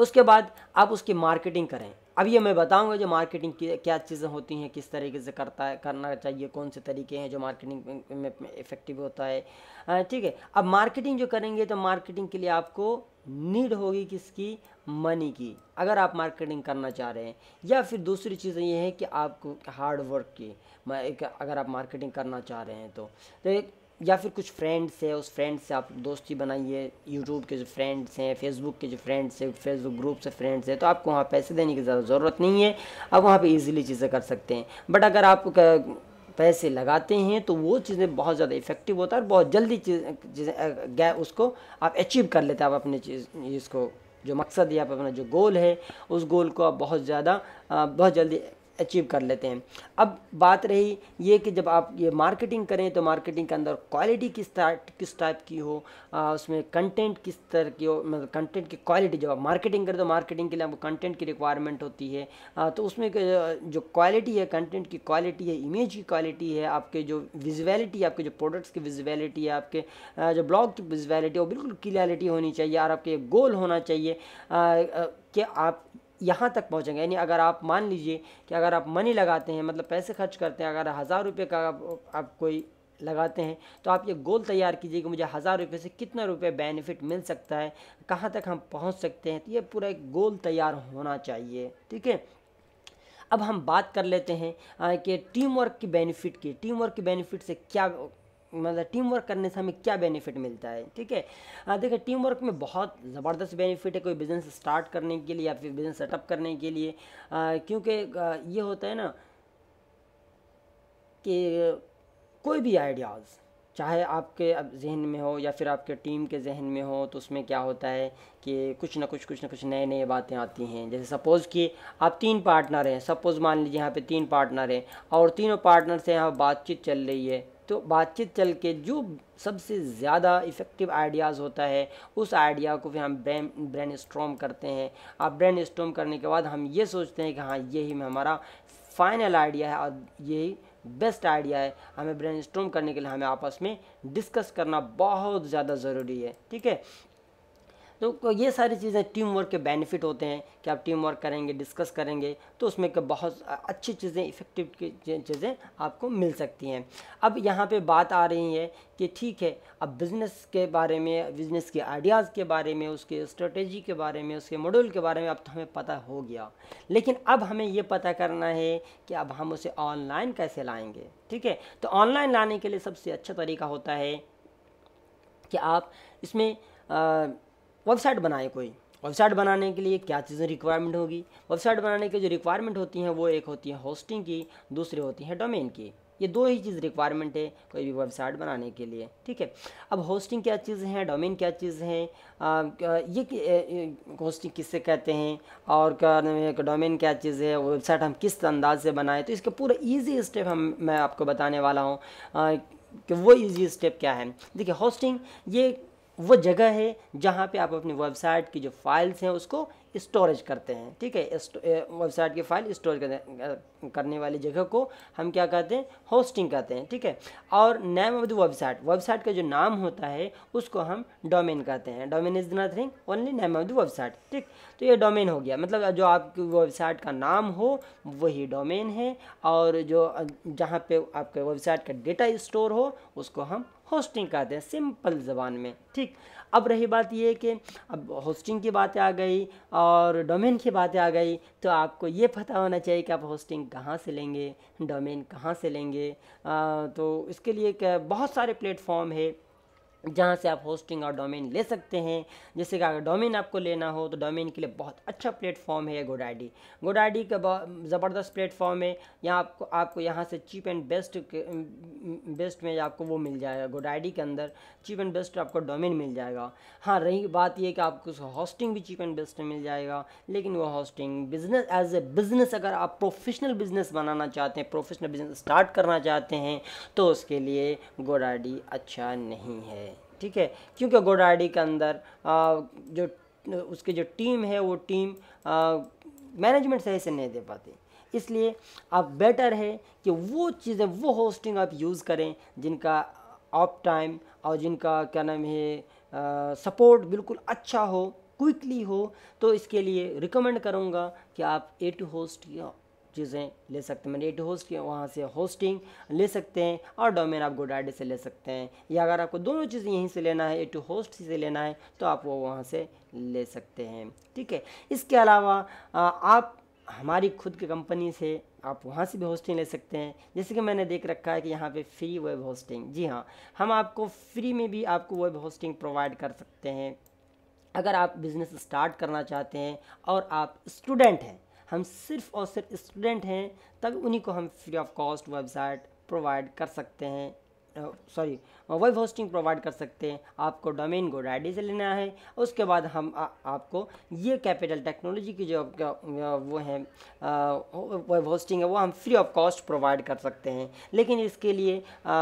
उसके बाद आप उसकी मार्केटिंग करें अब ये मैं बताऊंगा जो मार्केटिंग की क्या चीज़ें होती हैं किस तरीके से करता है करना चाहिए कौन से तरीके हैं जो मार्केटिंग में इफ़ेक्टिव होता है हाँ, ठीक है अब मार्केटिंग जो करेंगे तो मार्केटिंग के लिए आपको नीड होगी किसकी मनी की अगर आप मार्केटिंग करना चाह रहे हैं या फिर दूसरी चीज़ ये है कि आपको हार्ड वर्क की अगर आप मार्केटिंग करना चाह रहे हैं तो, तो या फिर कुछ फ्रेंड्स है उस फ्रेंड से आप दोस्ती बनाइए यूट्यूब के जो फ्रेंड्स हैं फेसबुक के जो फ्रेंड्स हैं फेसबुक ग्रुप से फ्रेंड्स हैं तो आपको वहाँ पैसे देने की ज़्यादा ज़रूरत नहीं है आप वहाँ पे इजीली चीज़ें कर सकते हैं बट अगर आप पैसे लगाते हैं तो वो चीज़ें बहुत ज़्यादा इफ़ेक्टिव होता है और बहुत जल्दी चीज़ें गै उसको आप अचीव कर लेते हैं आप अपने चीज़ इसको जो मकसद या आप अपना जो गोल है उस गोल को आप बहुत ज़्यादा बहुत जल्दी अचीव कर लेते हैं अब बात रही ये कि जब आप ये मार्केटिंग करें तो मार्केटिंग के अंदर क्वालिटी किस टाइप किस टाइप की हो आ, उसमें कंटेंट किस तरह की हो मतलब कंटेंट की क्वालिटी जब आप मार्केटिंग करें तो मार्केटिंग के लिए आपको कंटेंट की रिक्वायरमेंट होती है आ, तो उसमें जो क्वालिटी है कंटेंट की क्वालिटी है इमेज की क्वालिटी है आपके जो विजुअलिटी आपके जो प्रोडक्ट्स की विजुअलिटी है आपके जो ब्लॉग की विजुअलिटी वो बिल्कुल क्लियरिटी होनी चाहिए और आपके गोल होना चाहिए कि आप यहाँ तक पहुँचेंगे यानी अगर आप मान लीजिए कि अगर आप मनी लगाते हैं मतलब पैसे खर्च करते हैं अगर हज़ार रुपये का आप, आप कोई लगाते हैं तो आप ये गोल तैयार कीजिए कि मुझे हज़ार रुपये से कितना रुपये बेनिफिट मिल सकता है कहाँ तक हम पहुँच सकते हैं तो ये पूरा एक गोल तैयार होना चाहिए ठीक है अब हम बात कर लेते हैं कि टीम वर्क की बेनिफिट की टीम वर्क की बेनिफिट से क्या मतलब टीम वर्क करने से हमें क्या बेनिफिट मिलता है ठीक है हाँ, देखिए टीम वर्क में बहुत ज़बरदस्त बेनिफिट है कोई बिज़नेस स्टार्ट करने के लिए या फिर बिज़नेस सेटअप करने के लिए क्योंकि ये होता है ना कि कोई भी आइडियाज़ चाहे आपके अब जहन में हो या फिर आपके टीम के जहन में हो तो उसमें क्या होता है कि कुछ ना कुछ कुछ ना कुछ नए नए बातें आती हैं जैसे सपोज़ कि आप तीन पार्टनर हैं सपोज़ मान लीजिए यहाँ पे तीन पार्टनर हैं और तीनों पार्टनर से यहाँ बातचीत चल रही है तो बातचीत चल के जो सबसे ज़्यादा इफ़ेक्टिव आइडियाज़ होता है उस आइडिया को फिर हम ब्रेन ब्रेन स्ट्रॉम करते हैं अब ब्रेन स्ट्रॉम करने के बाद हम ये सोचते हैं कि हाँ यही हमारा फाइनल आइडिया है और यही बेस्ट आइडिया है हमें ब्रेन स्ट्रॉम करने के लिए हमें आपस में डिस्कस करना बहुत ज़्यादा ज़रूरी है ठीक है तो ये सारी चीज़ें टीम वर्क के बेनिफिट होते हैं कि आप टीम वर्क करेंगे डिस्कस करेंगे तो उसमें के बहुत अच्छी चीज़ें इफ़ेक्टिव चीज़ें आपको मिल सकती हैं अब यहाँ पे बात आ रही है कि ठीक है अब बिज़नेस के बारे में बिज़नेस के आइडियाज़ के बारे में उसके स्ट्रेटेजी के बारे में उसके मॉडल के बारे में अब तो हमें पता हो गया लेकिन अब हमें ये पता करना है कि अब हम उसे ऑनलाइन कैसे लाएंगे ठीक है तो ऑनलाइन लाने के लिए सबसे अच्छा तरीका होता है कि आप इसमें आ, वेबसाइट बनाए कोई वेबसाइट बनाने के लिए क्या चीज़ें रिक्वायरमेंट होगी वेबसाइट बनाने की जो रिक्वायरमेंट होती हैं वो एक होती है होस्टिंग की दूसरी होती है डोमेन की ये दो ही चीज़ रिक्वायरमेंट है कोई भी वेबसाइट बनाने के लिए ठीक है अब होस्टिंग क्या चीज़ है डोमेन क्या चीज़ है ये होस्टिंग किससे कहते हैं और डोमेन क्या चीज़ है वेबसाइट हम किस अंदाज से बनाएं तो इसके पूरा इजी स्टेप हम मैं आपको बताने वाला हूँ कि वो इजी स्टेप क्या है देखिए होस्टिंग ये वो जगह है जहाँ पे आप अपनी वेबसाइट की जो फाइल्स हैं उसको स्टोरेज करते हैं ठीक है वेबसाइट की फाइल स्टोरेज करने वाली जगह को हम क्या कहते हैं होस्टिंग कहते हैं ठीक है और name of the website website का जो नाम होता है उसको हम डोमेन कहते हैं domain is nothing only name of the website ठीक तो ये डोमेन हो गया मतलब जो आपकी वेबसाइट का नाम हो वही डोमेन है और जो जहाँ पे आपके वेबसाइट का डेटा स्टोर हो उसको हम होस्टिंग कहते हैं सिंपल ज़बान में ठीक अब रही बात ये कि अब होस्टिंग की बातें आ गई और डोमेन की बातें आ गई तो आपको ये पता होना चाहिए कि आप होस्टिंग कहाँ से लेंगे डोमेन कहाँ से लेंगे आ, तो इसके लिए बहुत सारे प्लेटफॉर्म है जहाँ से आप होस्टिंग और डोमेन ले सकते हैं जैसे कि अगर डोमेन आपको लेना हो तो डोमेन के लिए बहुत अच्छा प्लेटफॉर्म है गोडाडी गोडाडी का ज़बरदस्त प्लेटफॉर्म है यहाँ आपको आपको यहाँ से चीप एंड बेस्ट बेस्ट में आपको वो मिल जाएगा गोडाडी के अंदर चीप एंड बेस्ट आपको डोमेन मिल जाएगा हाँ रही बात यह कि आपको हॉस्टिंग भी चीप एंड बेस्ट मिल जाएगा लेकिन वो hosting business as a business अगर आप प्रोफेशनल बिजनेस बनाना चाहते हैं प्रोफेशनल बिजनेस स्टार्ट करना चाहते हैं तो उसके लिए गोडाडी अच्छा नहीं है ठीक है क्योंकि गोडाडी के अंदर आ, जो उसकी जो टीम है वो टीम मैनेजमेंट सही से नहीं दे पाती इसलिए आप बेटर है कि वो चीज़ें वो होस्टिंग आप यूज़ करें जिनका ऑफ टाइम और जिनका क्या नाम है सपोर्ट बिल्कुल अच्छा हो क्विकली हो तो इसके लिए रिकमेंड करूँगा कि आप ए टू होस्ट चीज़ें ले सकते हैं मैंने होस्ट के वहाँ से होस्टिंग ले सकते हैं और डोमेन आप गोडाडी से ले सकते हैं या अगर आपको दोनों चीज़ें यहीं से लेना है ए टू होस्ट से लेना है तो आप वो वहाँ से ले सकते हैं ठीक है इसके अलावा आप हमारी खुद की कंपनी से आप वहाँ से भी होस्टिंग ले सकते हैं जैसे कि मैंने देख रखा है कि यहाँ पे फ्री वेब होस्टिंग जी हाँ हम आपको फ्री में भी आपको वेब होस्टिंग प्रोवाइड कर सकते हैं अगर आप बिज़नेस स्टार्ट करना चाहते हैं और आप स्टूडेंट हैं हम सिर्फ और सिर्फ स्टूडेंट हैं तभी उन्हीं को हम free of cost website provide कर सकते हैं सॉरी वेब होस्टिंग प्रोवाइड कर सकते हैं आपको डोमेन को डायडी से लेना है उसके बाद हम आ, आपको ये कैपिटल टेक्नोलॉजी की जो वो है वेब होस्टिंग है वो हम फ्री ऑफ कॉस्ट प्रोवाइड कर सकते हैं लेकिन इसके लिए आ,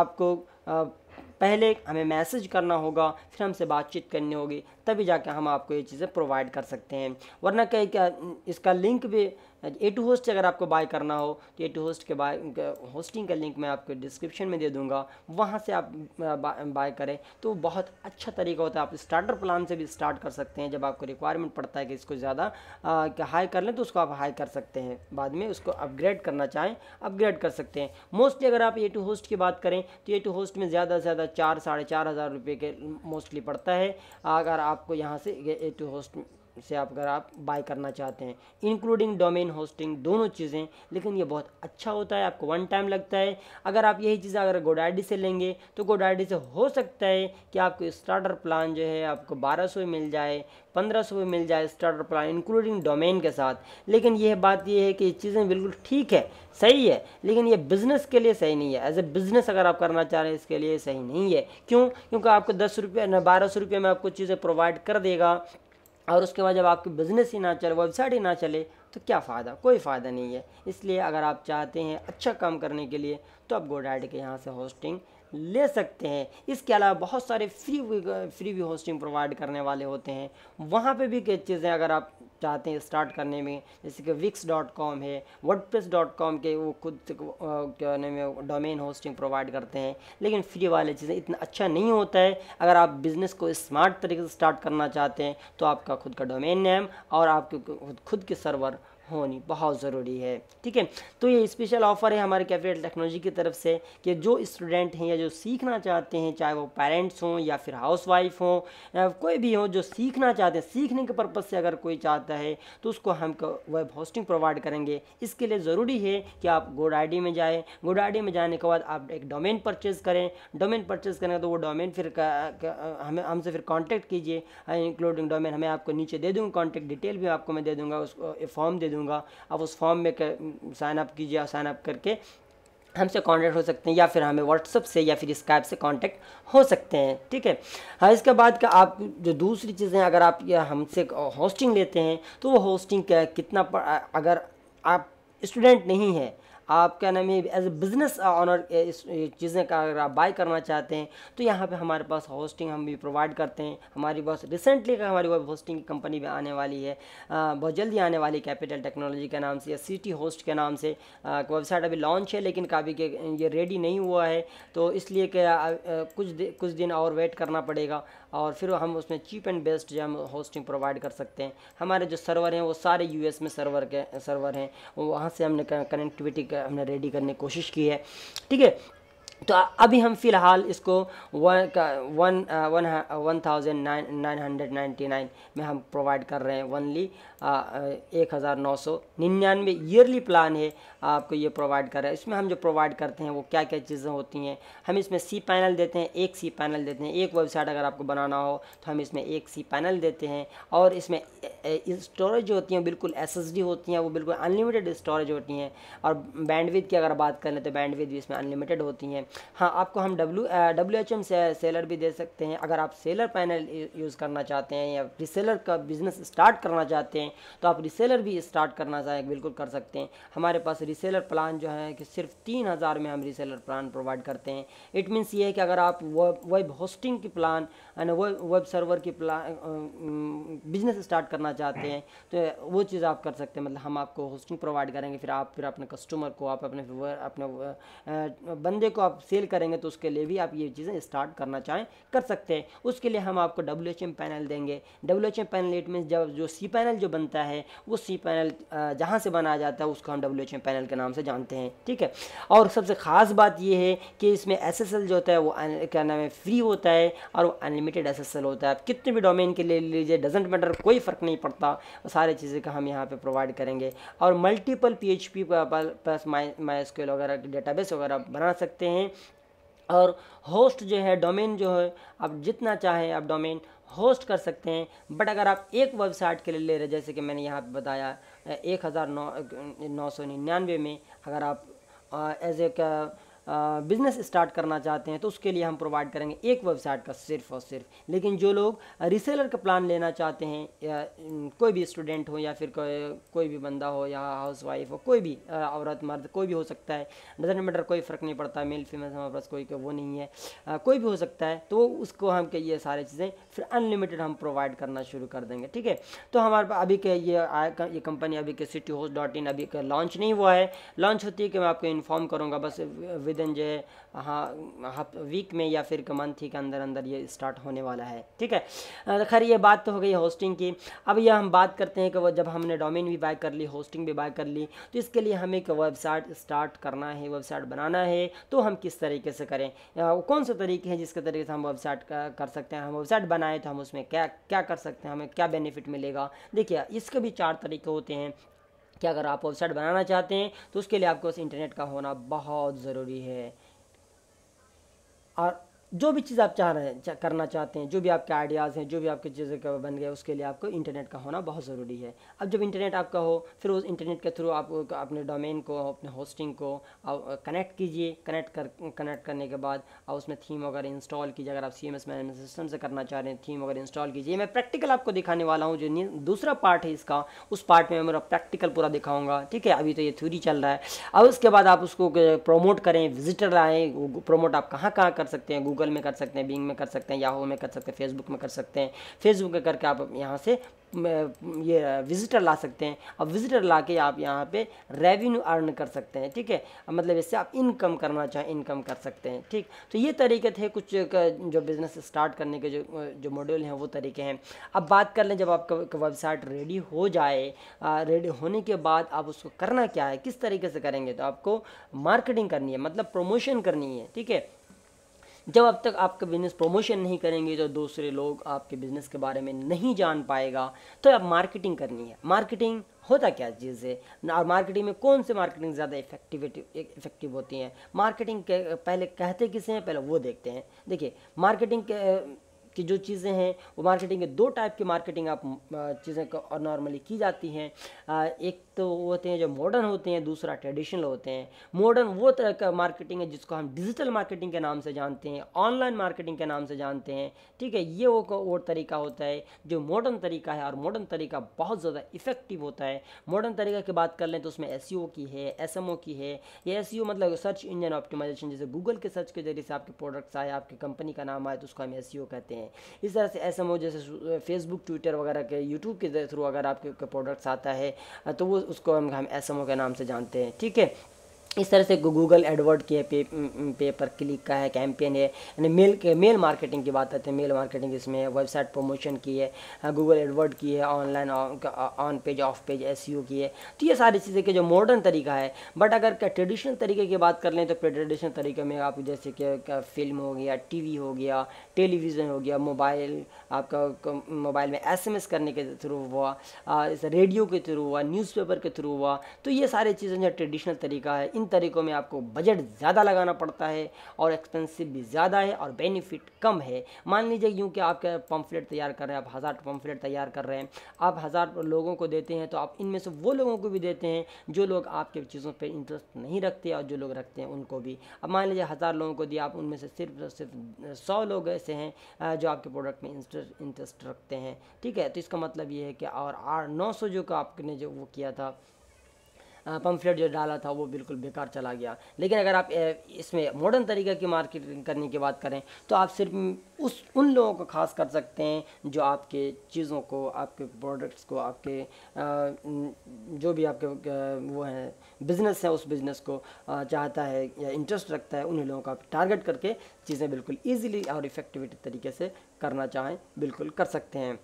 आपको आ, पहले हमें मैसेज करना होगा फिर हमसे बातचीत करनी होगी तभी जाके हम आपको ये चीज़ें प्रोवाइड कर सकते हैं वरना कहीं क्या इसका लिंक भी ए टू होस्ट अगर आपको बाय करना हो तो ए टू होस्ट के बाय होस्टिंग का लिंक मैं आपको डिस्क्रिप्शन में दे दूंगा वहाँ से आप बाय करें तो बहुत अच्छा तरीका होता है आप स्टार्टर प्लान से भी स्टार्ट कर सकते हैं जब आपको रिक्वायरमेंट पड़ता है कि इसको ज़्यादा हाई कर लें तो उसको आप हाई कर सकते हैं बाद में उसको अपग्रेड करना चाहें अपग्रेड कर सकते हैं मोस्टली अगर आप ए टू होस्ट की बात करें तो ए टू होस्ट में ज़्यादा से ज़्यादा चार साढ़े चार हज़ार रुपये के मोस्टली पड़ता है अगर आपको यहाँ से ए टू होस्ट से आप अगर आप बाय करना चाहते हैं इंक्लूडिंग डोमेन होस्टिंग दोनों चीज़ें लेकिन ये बहुत अच्छा होता है आपको वन टाइम लगता है अगर आप यही चीज़ अगर गोडाडी से लेंगे तो गोडाडी से हो सकता है कि आपको स्टार्टर प्लान जो है आपको बारह सौ मिल जाए पंद्रह सौ मिल जाए स्टार्टर प्लान इंक्लूडिंग डोमेन के साथ लेकिन यह बात यह है कि ये चीज़ें बिल्कुल ठीक है सही है लेकिन ये बिज़नेस के लिए सही नहीं है एज ए बिज़नेस अगर आप करना चाह रहे हैं इसके लिए सही नहीं है क्यों क्योंकि आपको दस रुपये बारह सौ रुपये में आपको चीज़ें प्रोवाइड कर देगा और उसके बाद जब आपकी बिज़नेस ही ना चले वेबसाइट ही ना चले तो क्या फ़ायदा कोई फ़ायदा नहीं है इसलिए अगर आप चाहते हैं अच्छा काम करने के लिए तो आप गोडाइड के यहाँ से होस्टिंग ले सकते हैं इसके अलावा बहुत सारे फ्री फ्री भी होस्टिंग प्रोवाइड करने वाले होते हैं वहाँ पे भी कई चीज़ें अगर आप चाहते हैं स्टार्ट करने में जैसे कि विक्स डॉट कॉम है वर्ड डॉट कॉम के वो खुद क्या नाम डोमेन होस्टिंग प्रोवाइड करते हैं लेकिन फ्री वाले चीज़ें इतना अच्छा नहीं होता है अगर आप बिज़नेस को स्मार्ट तरीके से स्टार्ट करना चाहते हैं तो आपका खुद का डोमेन नेम और आपके खुद के सर्वर होनी बहुत ज़रूरी है ठीक है तो ये स्पेशल ऑफ़र है हमारे कैपिटल टेक्नोलॉजी की तरफ से कि जो स्टूडेंट हैं या जो सीखना चाहते हैं चाहे वो पेरेंट्स हों या फिर हाउस वाइफ हों कोई भी हो जो सीखना चाहते हैं सीखने के पर्पज़ से अगर कोई चाहता है तो उसको हम वेब होस्टिंग प्रोवाइड करेंगे इसके लिए ज़रूरी है कि आप गोड आई में जाएँ गोड आई में जाने के बाद आप एक डोमेन परचेज़ करें डोमेन परचेज़ करेंगे तो वो डोमेन फिर हमें हमसे फिर कॉन्टैक्ट कीजिए इंक्लूडिंग हाँ, डोमेन हमें आपको नीचे दे दूँगा कॉन्टैक्ट डिटेल भी आपको मैं दे दूँगा उसको फॉर्म दे दूँगा दूंगा आप उस फॉर्म में साइन अप कीजिए साइन अप करके हमसे कांटेक्ट हो सकते हैं या फिर हमें व्हाट्सअप से या फिर स्काइप से कांटेक्ट हो सकते हैं ठीक है हाँ इसके बाद का आप जो दूसरी चीज़ें अगर आप हमसे होस्टिंग लेते हैं तो वो होस्टिंग कितना पर, अगर आप स्टूडेंट नहीं है आप क्या नाम है एज ए बिज़नेस ऑनर इस चीज़ें का अगर आप बाई करना चाहते हैं तो यहाँ पे हमारे पास होस्टिंग हम भी प्रोवाइड करते हैं हमारी बहुत रिसेंटली का हमारी वेब होस्टिंग की कंपनी भी आने वाली है बहुत जल्दी आने वाली कैपिटल टेक्नोलॉजी के नाम से या सिटी होस्ट के नाम से वेबसाइट अभी लॉन्च है लेकिन काफ़ी के ये रेडी नहीं हुआ है तो इसलिए कि कुछ दि, कुछ दिन और वेट करना पड़ेगा और फिर हम उसमें चीप एंड बेस्ट जो हम होस्टिंग प्रोवाइड कर सकते हैं हमारे जो सर्वर हैं वो सारे यूएस में सर्वर के सर्वर हैं वहाँ से हमने कनेक्टिविटी हमने रेडी करने की कोशिश की है ठीक है तो अभी हम फिलहाल इसको वन का one one one thousand nine nine hundred ninety nine में हम प्रोवाइड कर रहे हैं वनली एक हज़ार नौ सौ निन्यानवे ईयरली प्लान है आपको ये प्रोवाइड कर रहा है इसमें हम जो प्रोवाइड करते हैं वो क्या क्या चीज़ें होती हैं हम इसमें सी पैनल देते हैं एक सी पैनल देते हैं एक वेबसाइट अगर आपको बनाना हो तो हम इसमें एक सी पैनल देते हैं और इसमें स्टोरेज जो होती हैं बिल्कुल एस होती हैं वो बिल्कुल अनलिमिटेड स्टोरेज होती हैं और बैंडविद की अगर बात कर लें तो बैंडविद भी इसमें अनलिमिटेड होती हैं हाँ आपको हम W W H M seller भी दे सकते हैं अगर आप सेलर पैनल यूज़ करना चाहते हैं या रिसेलर का बिज़नेस स्टार्ट करना चाहते हैं हैं तो आप रिसेलर भी स्टार्ट करना चाहें बिल्कुल कर सकते हैं हमारे पास रिसेलर प्लान जो है कि सिर्फ तीन हज़ार में हम रिसेलर प्लान प्रोवाइड करते हैं इट मीन्स ये है कि अगर आप वेब होस्टिंग की plan and web web server की प्लान बिजनेस स्टार्ट करना चाहते हैं तो वो चीज़ आप कर सकते हैं मतलब हम आपको होस्टिंग प्रोवाइड करेंगे फिर आप फिर अपने कस्टमर को आप अपने अपने बंदे को आप सेल करेंगे तो उसके लिए भी आप ये चीज़ें स्टार्ट करना चाहें कर सकते हैं उसके लिए हम आपको डब्ल्यू पैनल देंगे डब्ल्यू पैनल इट मीन जब जो सी पैनल जो बनता है वो सी पैनल जहाँ से बनाया जाता है उसको हम डब्ल्यू एच पैनल के नाम से जानते हैं ठीक है और सबसे ख़ास बात यह है कि इसमें एस एस एल जो होता है वो क्या नाम है फ्री होता है और वो अनलिमिटेड एस एस एल होता है आप कितने भी डोमेन के ले लीजिए डजेंट मैटर कोई फ़र्क नहीं पड़ता सारी चीज़ें का हम यहाँ पर प्रोवाइड करेंगे और multiple P H P plus my my scale वगैरह डेटाबेस वगैरह बना सकते हैं और होस्ट जो है डोमेन जो है आप जितना चाहें आप डोमेन होस्ट कर सकते हैं बट अगर आप एक वेबसाइट के लिए ले रहे जैसे कि मैंने यहाँ बताया एक हज़ार नौ नौ सौ निन्यानवे में अगर आप एज ए बिज़नेस स्टार्ट करना चाहते हैं तो उसके लिए हम प्रोवाइड करेंगे एक वेबसाइट का सिर्फ और सिर्फ लेकिन जो लोग रिसेलर का प्लान लेना चाहते हैं या कोई भी स्टूडेंट हो या फिर कोई भी बंदा हो या हाउस वाइफ हो कोई भी औरत मर्द कोई भी हो सकता है डजेंट मैटर कोई फ़र्क नहीं पड़ता मेल फीमेल हमारे पास कोई वो नहीं है कोई भी हो सकता है तो उसको हम के ये सारी चीज़ें फिर अनलिमिटेड हम प्रोवाइड करना शुरू कर देंगे ठीक है तो हमारे पास अभी के ये ये कंपनी अभी के सिटी होस्ट डॉट इन अभी लॉन्च नहीं हुआ है लॉन्च होती है कि मैं आपको इन्फॉर्म करूँगा बस विद दिन जो है हाँ हाँ वीक में या फिर मंथ ही के अंदर अंदर ये स्टार्ट होने वाला है ठीक है तो खैर ये बात तो हो गई होस्टिंग की अब यह हम बात करते हैं कि वो जब हमने डोमेन भी बाय कर ली होस्टिंग भी बाय कर ली तो इसके लिए हमें एक वेबसाइट स्टार्ट करना है वेबसाइट बनाना है तो हम किस तरीके से करें कौन से तरीके हैं जिसके तरीके से हम वेबसाइट कर सकते हैं हम वेबसाइट बनाएँ तो हम उसमें क्या क्या कर सकते हैं हमें क्या बेनिफिट मिलेगा देखिए इसके भी चार तरीके होते हैं कि अगर आप वेबसाइट बनाना चाहते हैं तो उसके लिए आपको इंटरनेट का होना बहुत ज़रूरी है और जो भी चीज़ आप चाह रहे हैं करना चाहते हैं जो भी आपके आइडियाज़ हैं जो भी आपके चीज़ें बन गए उसके लिए आपको इंटरनेट का होना बहुत ज़रूरी है अब जब इंटरनेट आपका हो फिर उस इंटरनेट के थ्रू आप अपने डोमेन को अपने होस्टिंग को कनेक्ट कीजिए कनेक्ट कर कनेक्ट करने के बाद आप उसमें थीम वगैरह इंस्टॉल कीजिए अगर आप सी एम सिस्टम से करना चाह रहे हैं थीम वगैरह इंस्टॉल कीजिए मैं प्रैक्टिकल आपको दिखाने वाला हूँ जो दूसरा पार्ट है इसका उस पार्ट में मेरा प्रैक्टिकल पूरा दिखाऊँगा ठीक है अभी तो ये थ्योरी चल रहा है अब उसके बाद आप उसको प्रोमोट करें विजिटर आएँ प्रोमोट आप कहाँ कहाँ कर सकते हैं गूगल में कर सकते हैं बिंग में कर सकते हैं याहू में कर सकते हैं फेसबुक में कर सकते हैं फेसबुक में करके आप यहाँ से ये विजिटर ला सकते हैं अब विजिटर ला के आप यहाँ पे रेवेन्यू अर्न कर सकते हैं ठीक है मतलब इससे आप इनकम करना चाहें इनकम कर सकते हैं ठीक तो ये तरीके थे कुछ जो बिज़नेस स्टार्ट करने के जो जो मॉड्यूल हैं वो तरीके हैं अब बात कर लें जब आपका वेबसाइट रेडी हो जाए रेडी होने के बाद आप उसको करना क्या है किस तरीके से करेंगे तो आपको मार्केटिंग करनी है मतलब प्रमोशन करनी है ठीक है जब अब तक आपका बिज़नेस प्रमोशन नहीं करेंगे तो दूसरे लोग आपके बिज़नेस के बारे में नहीं जान पाएगा तो अब मार्केटिंग करनी है मार्केटिंग होता क्या चीज़ है और मार्केटिंग में कौन से मार्केटिंग ज़्यादा इफेक्टिव इफेक्टिव होती हैं मार्केटिंग के पहले कहते किसे हैं पहले वो देखते हैं देखिए मार्केटिंग के की जो चीज़ें हैं वो मार्केटिंग के दो टाइप की मार्केटिंग आप चीज़ें नॉर्मली की जाती हैं एक तो वो होते हैं जो मॉडर्न होते हैं दूसरा ट्रेडिशनल होते हैं मॉडर्न वो तरह का मार्केटिंग है जिसको हम डिजिटल मार्केटिंग के नाम से जानते हैं ऑनलाइन मार्केटिंग के नाम से जानते हैं ठीक है ये वो वो तरीका होता है जो मॉडर्न तरीका है और मॉडर्न तरीका बहुत ज़्यादा इफेक्टिव होता है मॉडर्न तरीका की बात कर लें तो उसमें एस e की है एस की है या एस e मतलब सर्च इंजन ऑप्टिमाइजेशन जैसे गूगल के सर्च के जरिए से आपके प्रोडक्ट्स आए आपकी कंपनी का नाम आए तो उसको हम एस e कहते हैं हैं इस तरह से एस जैसे फेसबुक ट्विटर वगैरह के यूट्यूब के थ्रू अगर आपके प्रोडक्ट्स आता है तो वो उसको हम हम एस के नाम से जानते हैं ठीक है इस तरह से गूगल एडवर्ड के पे पे पर क्लिक का है कैंपेन है यानी मेल के मेल मार्केटिंग की बात करते हैं मेल मार्केटिंग इसमें वेबसाइट प्रमोशन की है गूगल हाँ, एडवर्ड की है online on page off page S की है तो ये सारी चीज़ें के जो मॉडर्न तरीका है बट अगर ट्रेडिशनल तरीके की बात कर लें तो ट्रेडिशनल तरीके में आप जैसे कि फिल्म हो गया टी हो गया टेलीविज़न हो गया मोबाइल आपका मोबाइल में एस करने के थ्रू हुआ रेडियो के थ्रू हुआ न्यूज़पेपर के थ्रू हुआ तो ये सारी चीज़ें जो ट्रेडिशनल तरीका है इन तरीक़ों में आपको बजट ज़्यादा लगाना पड़ता है और एक्सपेंसिव भी ज़्यादा है और बेनिफिट कम है मान लीजिए यूँ कि आपके पम्फलेट तैयार कर रहे हैं आप हज़ार पम्फलेट तैयार कर रहे हैं आप हज़ार लोगों को देते हैं तो आप इनमें से वो लोगों को भी देते हैं जो लोग आपके चीज़ों पर इंटरेस्ट नहीं रखते और जो लोग रखते हैं उनको भी अब मान लीजिए हज़ार लोगों को दिया आप उनमें से सिर्फ सिर्फ सौ लोग ऐसे हैं जो आपके प्रोडक्ट में इंटरेस्ट रखते हैं ठीक है तो इसका मतलब ये है कि और आठ नौ सौ जो का आपने जो वो किया था पम्फलेट जो डाला था वो बिल्कुल बेकार चला गया लेकिन अगर आप इसमें मॉडर्न तरीके की मार्केटिंग करने की बात करें तो आप सिर्फ उस उन लोगों को खास कर सकते हैं जो आपके चीज़ों को आपके प्रोडक्ट्स को आपके जो भी आपके वो हैं बिज़नेस है उस बिज़नेस को चाहता है या इंटरेस्ट रखता है उन्हीं लोगों को आप टारगेट करके चीज़ें बिल्कुल ईजिली और इफ़ेक्टिव तरीके से करना चाहें बिल्कुल कर सकते हैं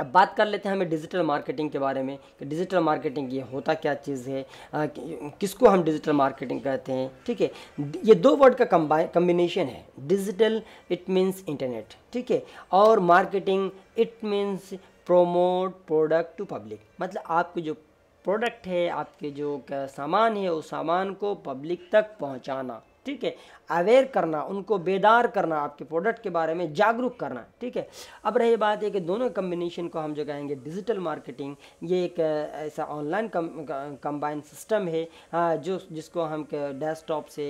अब बात कर लेते हैं हमें डिजिटल मार्केटिंग के बारे में कि डिजिटल मार्केटिंग ये होता क्या चीज़ है आ, किसको हम डिजिटल मार्केटिंग कहते हैं ठीक है ये दो वर्ड का कम्बाइन कम्बिनेशन है डिजिटल इट मीन्स इंटरनेट ठीक है और marketing it means promote product to public मतलब आपके जो प्रोडक्ट है आपके जो सामान है उस सामान को पब्लिक तक पहुँचाना ठीक है अवेयर करना उनको बेदार करना आपके प्रोडक्ट के बारे में जागरूक करना ठीक है अब रही बात है कि दोनों कम्बिनेशन को हम जो कहेंगे डिजिटल मार्केटिंग ये एक ऐसा ऑनलाइन कंबाइन सिस्टम है जो जिसको हम डेस्कटॉप से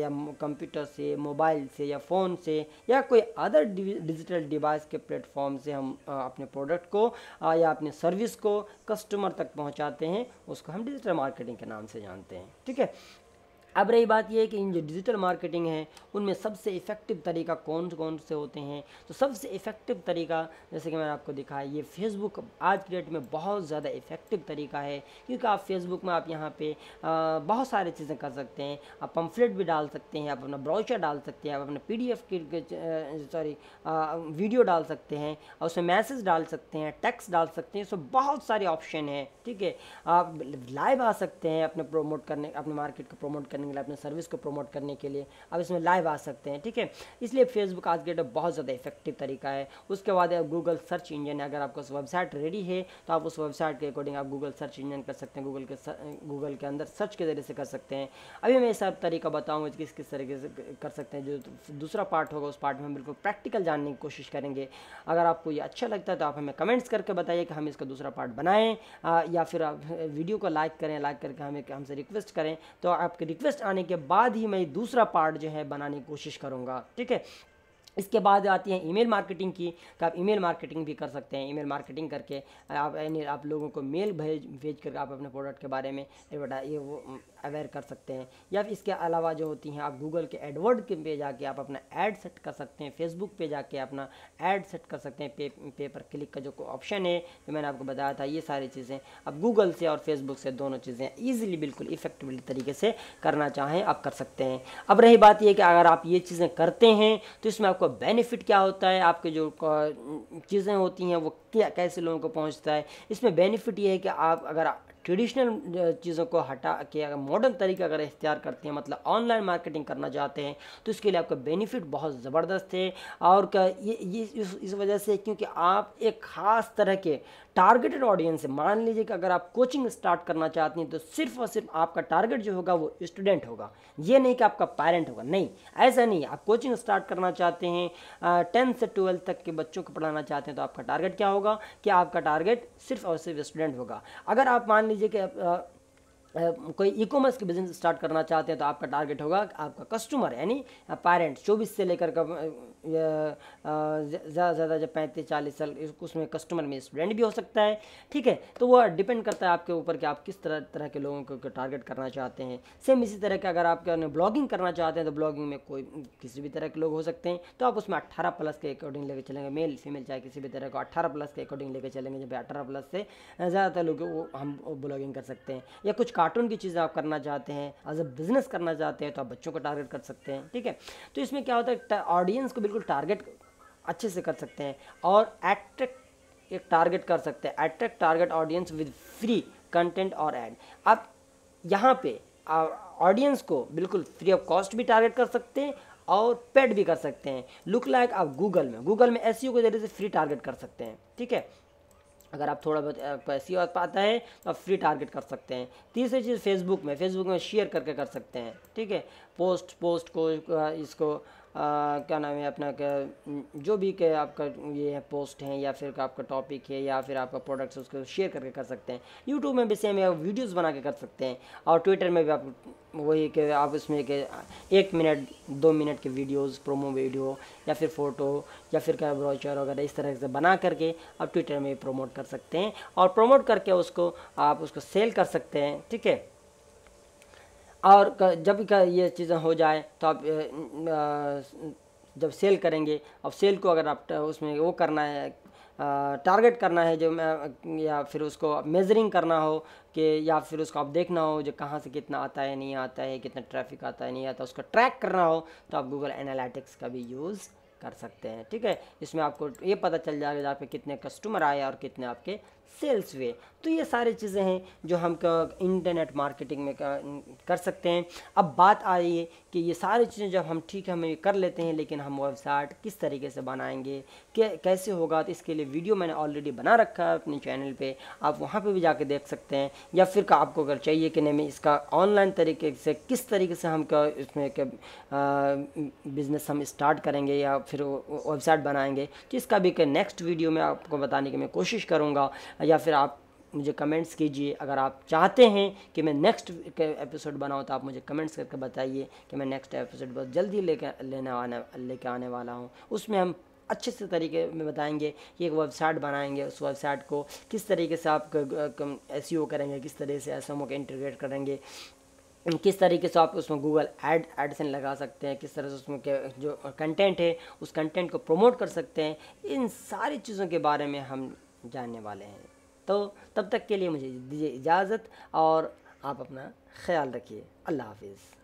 या कंप्यूटर से मोबाइल से या फ़ोन से या कोई अदर डिजिटल डिवाइस के प्लेटफॉर्म से हम अपने प्रोडक्ट को या अपने सर्विस को कस्टमर तक पहुँचाते हैं उसको हम डिजिटल मार्केटिंग के नाम से जानते हैं ठीक है अब रही बात यह है कि इन जो डिजिटल मार्केटिंग है उनमें सबसे इफ़ेक्टिव तरीका कौन कौन से होते हैं तो सबसे इफ़ेक्टिव तरीका जैसे कि मैंने आपको दिखाया ये फेसबुक आज के डेट में बहुत ज़्यादा इफ़ेक्टिव तरीका है क्योंकि आप फेसबुक में आप यहाँ पे बहुत सारी चीज़ें कर सकते हैं आप पम्फलेट भी डाल सकते हैं आप अपना ब्राउचर डाल सकते हैं आप अपना पी की सॉरी वीडियो डाल सकते हैं और उसमें मैसेज डाल सकते हैं टेक्स्ट डाल सकते हैं सो बहुत सारे ऑप्शन हैं ठीक है आप लाइव आ सकते हैं अपने प्रोमोट करने अपने मार्केट को प्रोमोट करने अपने लिए अपने सर्विस को प्रमोट करने के लिए आप इसमें लाइव आ सकते हैं ठीक है इसलिए फेसबुक आज के डेट बहुत ज़्यादा इफेक्टिव तरीका है उसके बाद गूगल सर्च इंजन है अगर आपका वेबसाइट रेडी है तो आप उस वेबसाइट के अकॉर्डिंग आप गूगल सर्च इंजन कर सकते हैं गूगल के गूगल के अंदर सर्च के जरिए से कर सकते हैं अभी मैं सब तरीका बताऊँगा किस किस तरीके से कर सकते हैं जो दूसरा पार्ट होगा उस पार्ट में हम बिल्कुल प्रैक्टिकल जानने की कोशिश करेंगे अगर आपको ये अच्छा लगता है तो आप हमें कमेंट्स करके बताइए कि हम इसका दूसरा पार्ट बनाएं या फिर आप वीडियो को लाइक करें लाइक करके हमें हमसे रिक्वेस्ट करें तो आपकी रिक्वेस्ट इंटरेस्ट आने के बाद ही मैं दूसरा पार्ट जो है बनाने की कोशिश करूँगा ठीक है इसके बाद आती है ईमेल मार्केटिंग की तो आप ईमेल मार्केटिंग भी कर सकते हैं ईमेल मार्केटिंग करके आप आप लोगों को मेल भेज भेज करके आप अपने प्रोडक्ट के बारे में ये ये वो अवेयर कर सकते हैं या फिर इसके अलावा जो होती हैं आप गूगल के एडवर्ड के पे जाके आप अपना ऐड सेट कर सकते हैं फेसबुक पे जाके अपना ऐड सेट कर सकते हैं पे पे पर क्लिक का जो ऑप्शन है जो मैंने आपको बताया था ये सारी चीज़ें आप गूगल से और फेसबुक से दोनों चीज़ें ईजिली बिल्कुल इफेक्टिवली तरीके से करना चाहें आप कर सकते हैं अब रही बात यह कि अगर आप ये चीज़ें करते हैं तो इसमें आपको बेनिफिट क्या होता है आपके जो चीज़ें होती हैं वो क्या कैसे लोगों को पहुँचता है इसमें बेनिफिट ये है कि आप अगर ट्रेडिशनल चीज़ों को हटा के अगर मॉडर्न तरीका अगर इख्तियार करते हैं मतलब ऑनलाइन मार्केटिंग करना चाहते हैं तो इसके लिए आपका बेनिफिट बहुत ज़बरदस्त है और ये, ये इस, इस वजह से क्योंकि आप एक ख़ास तरह के टारगेटेड ऑडियंस है मान लीजिए कि अगर आप कोचिंग स्टार्ट करना चाहती हैं तो सिर्फ और सिर्फ आपका टारगेट जो होगा वो स्टूडेंट होगा ये नहीं कि आपका पेरेंट होगा नहीं ऐसा नहीं आप कोचिंग स्टार्ट करना चाहते हैं टेंथ से ट्वेल्थ तक के बच्चों को पढ़ाना चाहते हैं तो आपका टारगेट क्या होगा कि आपका टारगेट सिर्फ और सिर्फ स्टूडेंट होगा अगर आप मान लीजिए लीजिए कि कोई ई कॉमर्स की बिजनेस स्टार्ट करना चाहते हैं तो आपका टारगेट होगा आपका कस्टमर यानी पेरेंट्स चौबीस से लेकर ज़्यादा से ज़्यादा जब पैंतीस चालीस साल उसमें कस्टमर में स्टूडेंट भी हो सकता है ठीक है तो वो डिपेंड करता है आपके ऊपर कि आप किस तरह तरह के लोगों को टारगेट करना चाहते हैं सेम इसी तरह के अगर आप ब्लॉगिंग करना चाहते हैं तो ब्लॉगिंग में कोई किसी भी तरह के लोग हो सकते हैं तो आप उसमें अट्ठारह प्लस के अकॉर्डिंग लेकर चलेंगे मेल फीमेल चाहे किसी भी तरह को अट्ठारह प्लस के अकॉर्डिंग लेकर चलेंगे जब अट्ठारह प्लस से ज़्यादातर लोग हम ब्लॉगिंग कर सकते हैं या कुछ कार्टून की चीज़ें आप करना चाहते हैं एज अ बिजनेस करना चाहते हैं तो आप बच्चों को टारगेट कर सकते हैं ठीक है तो इसमें क्या होता है ऑडियंस को बिल्कुल टारगेट अच्छे से कर सकते हैं और एट्रैक्ट एक टारगेट कर सकते हैं attract target audience with free content और एड आप यहाँ पे ऑडियंस को बिल्कुल फ्री ऑफ कॉस्ट भी टारगेट कर सकते हैं और पेड भी कर सकते हैं लुक लाइक आप गूगल में गूगल में एस के जरिए से फ्री टारगेट कर सकते हैं ठीक है अगर आप थोड़ा बहुत पैसी और पाता है तो आप फ्री टारगेट कर सकते हैं तीसरी चीज़ फेसबुक में फेसबुक में शेयर करके कर सकते हैं ठीक है पोस्ट पोस्ट को इसको क्या नाम है अपना का जो भी के आपका ये है पोस्ट है या फिर आपका टॉपिक है या फिर आपका प्रोडक्ट्स उसको शेयर करके कर सकते हैं यूट्यूब में भी सेम है वीडियोज़ बना के कर सकते हैं और ट्विटर में भी आप वही के आप उसमें के एक मिनट दो मिनट के वीडियोस प्रोमो वीडियो या फिर फ़ोटो या फिर क्या ब्राउचर वगैरह इस तरह से बना करके आप ट्विटर में प्रोमोट कर सकते हैं और प्रमोट करके उसको आप उसको सेल कर सकते हैं ठीक है और जब ये चीज़ें हो जाए तो आप जब सेल करेंगे अब सेल को अगर आप उसमें वो करना है टारगेट करना है जो मैं या फिर उसको मेजरिंग करना हो कि या फिर उसको आप देखना हो जो कहाँ से कितना आता है नहीं आता है कितना ट्रैफिक आता है नहीं आता उसको ट्रैक करना हो तो आप गूगल एनालिटिक्स का भी यूज़ कर सकते हैं ठीक है इसमें आपको ये पता चल जाएगा कि आपके कितने कस्टमर आए और कितने आपके सेल्स वे तो ये सारी चीज़ें हैं जो हम इंटरनेट मार्केटिंग में कर सकते हैं अब बात आ रही है कि ये सारी चीज़ें जब हम ठीक है हम ये कर लेते हैं लेकिन हम वेबसाइट किस तरीके से बनाएंगे कैसे होगा तो इसके लिए वीडियो मैंने ऑलरेडी बना रखा है अपने चैनल पे आप वहाँ पे भी जाके देख सकते हैं या फिर का आपको अगर चाहिए कि नहीं इसका ऑनलाइन तरीके से किस तरीके से हम इसमें बिज़नेस हम स्टार्ट करेंगे या फिर वेबसाइट बनाएंगे तो इसका भी नेक्स्ट वीडियो में आपको बताने की मैं कोशिश करूँगा या फिर आप मुझे कमेंट्स कीजिए अगर आप चाहते हैं कि मैं नेक्स्ट एपिसोड बनाऊँ तो आप मुझे कमेंट्स करके बताइए कि मैं नेक्स्ट एपिसोड बहुत जल्दी लेकर लेने आने लेके आने वाला हूँ उसमें हम अच्छे से तरीके में बताएंगे कि एक वेबसाइट बनाएंगे उस वेबसाइट को किस तरीके से आप एस e करेंगे किस तरीके से एस को इंटीग्रेट करेंगे किस तरीके से आप उसमें गूगल एड एडसन लगा सकते हैं किस तरह से उसमें के जो कंटेंट है उस कंटेंट को प्रमोट कर सकते हैं इन सारी चीज़ों के बारे में हम जानने वाले हैं तो तब तक के लिए मुझे दीजिए इजाज़त और आप अपना ख्याल रखिए अल्लाह हाफिज़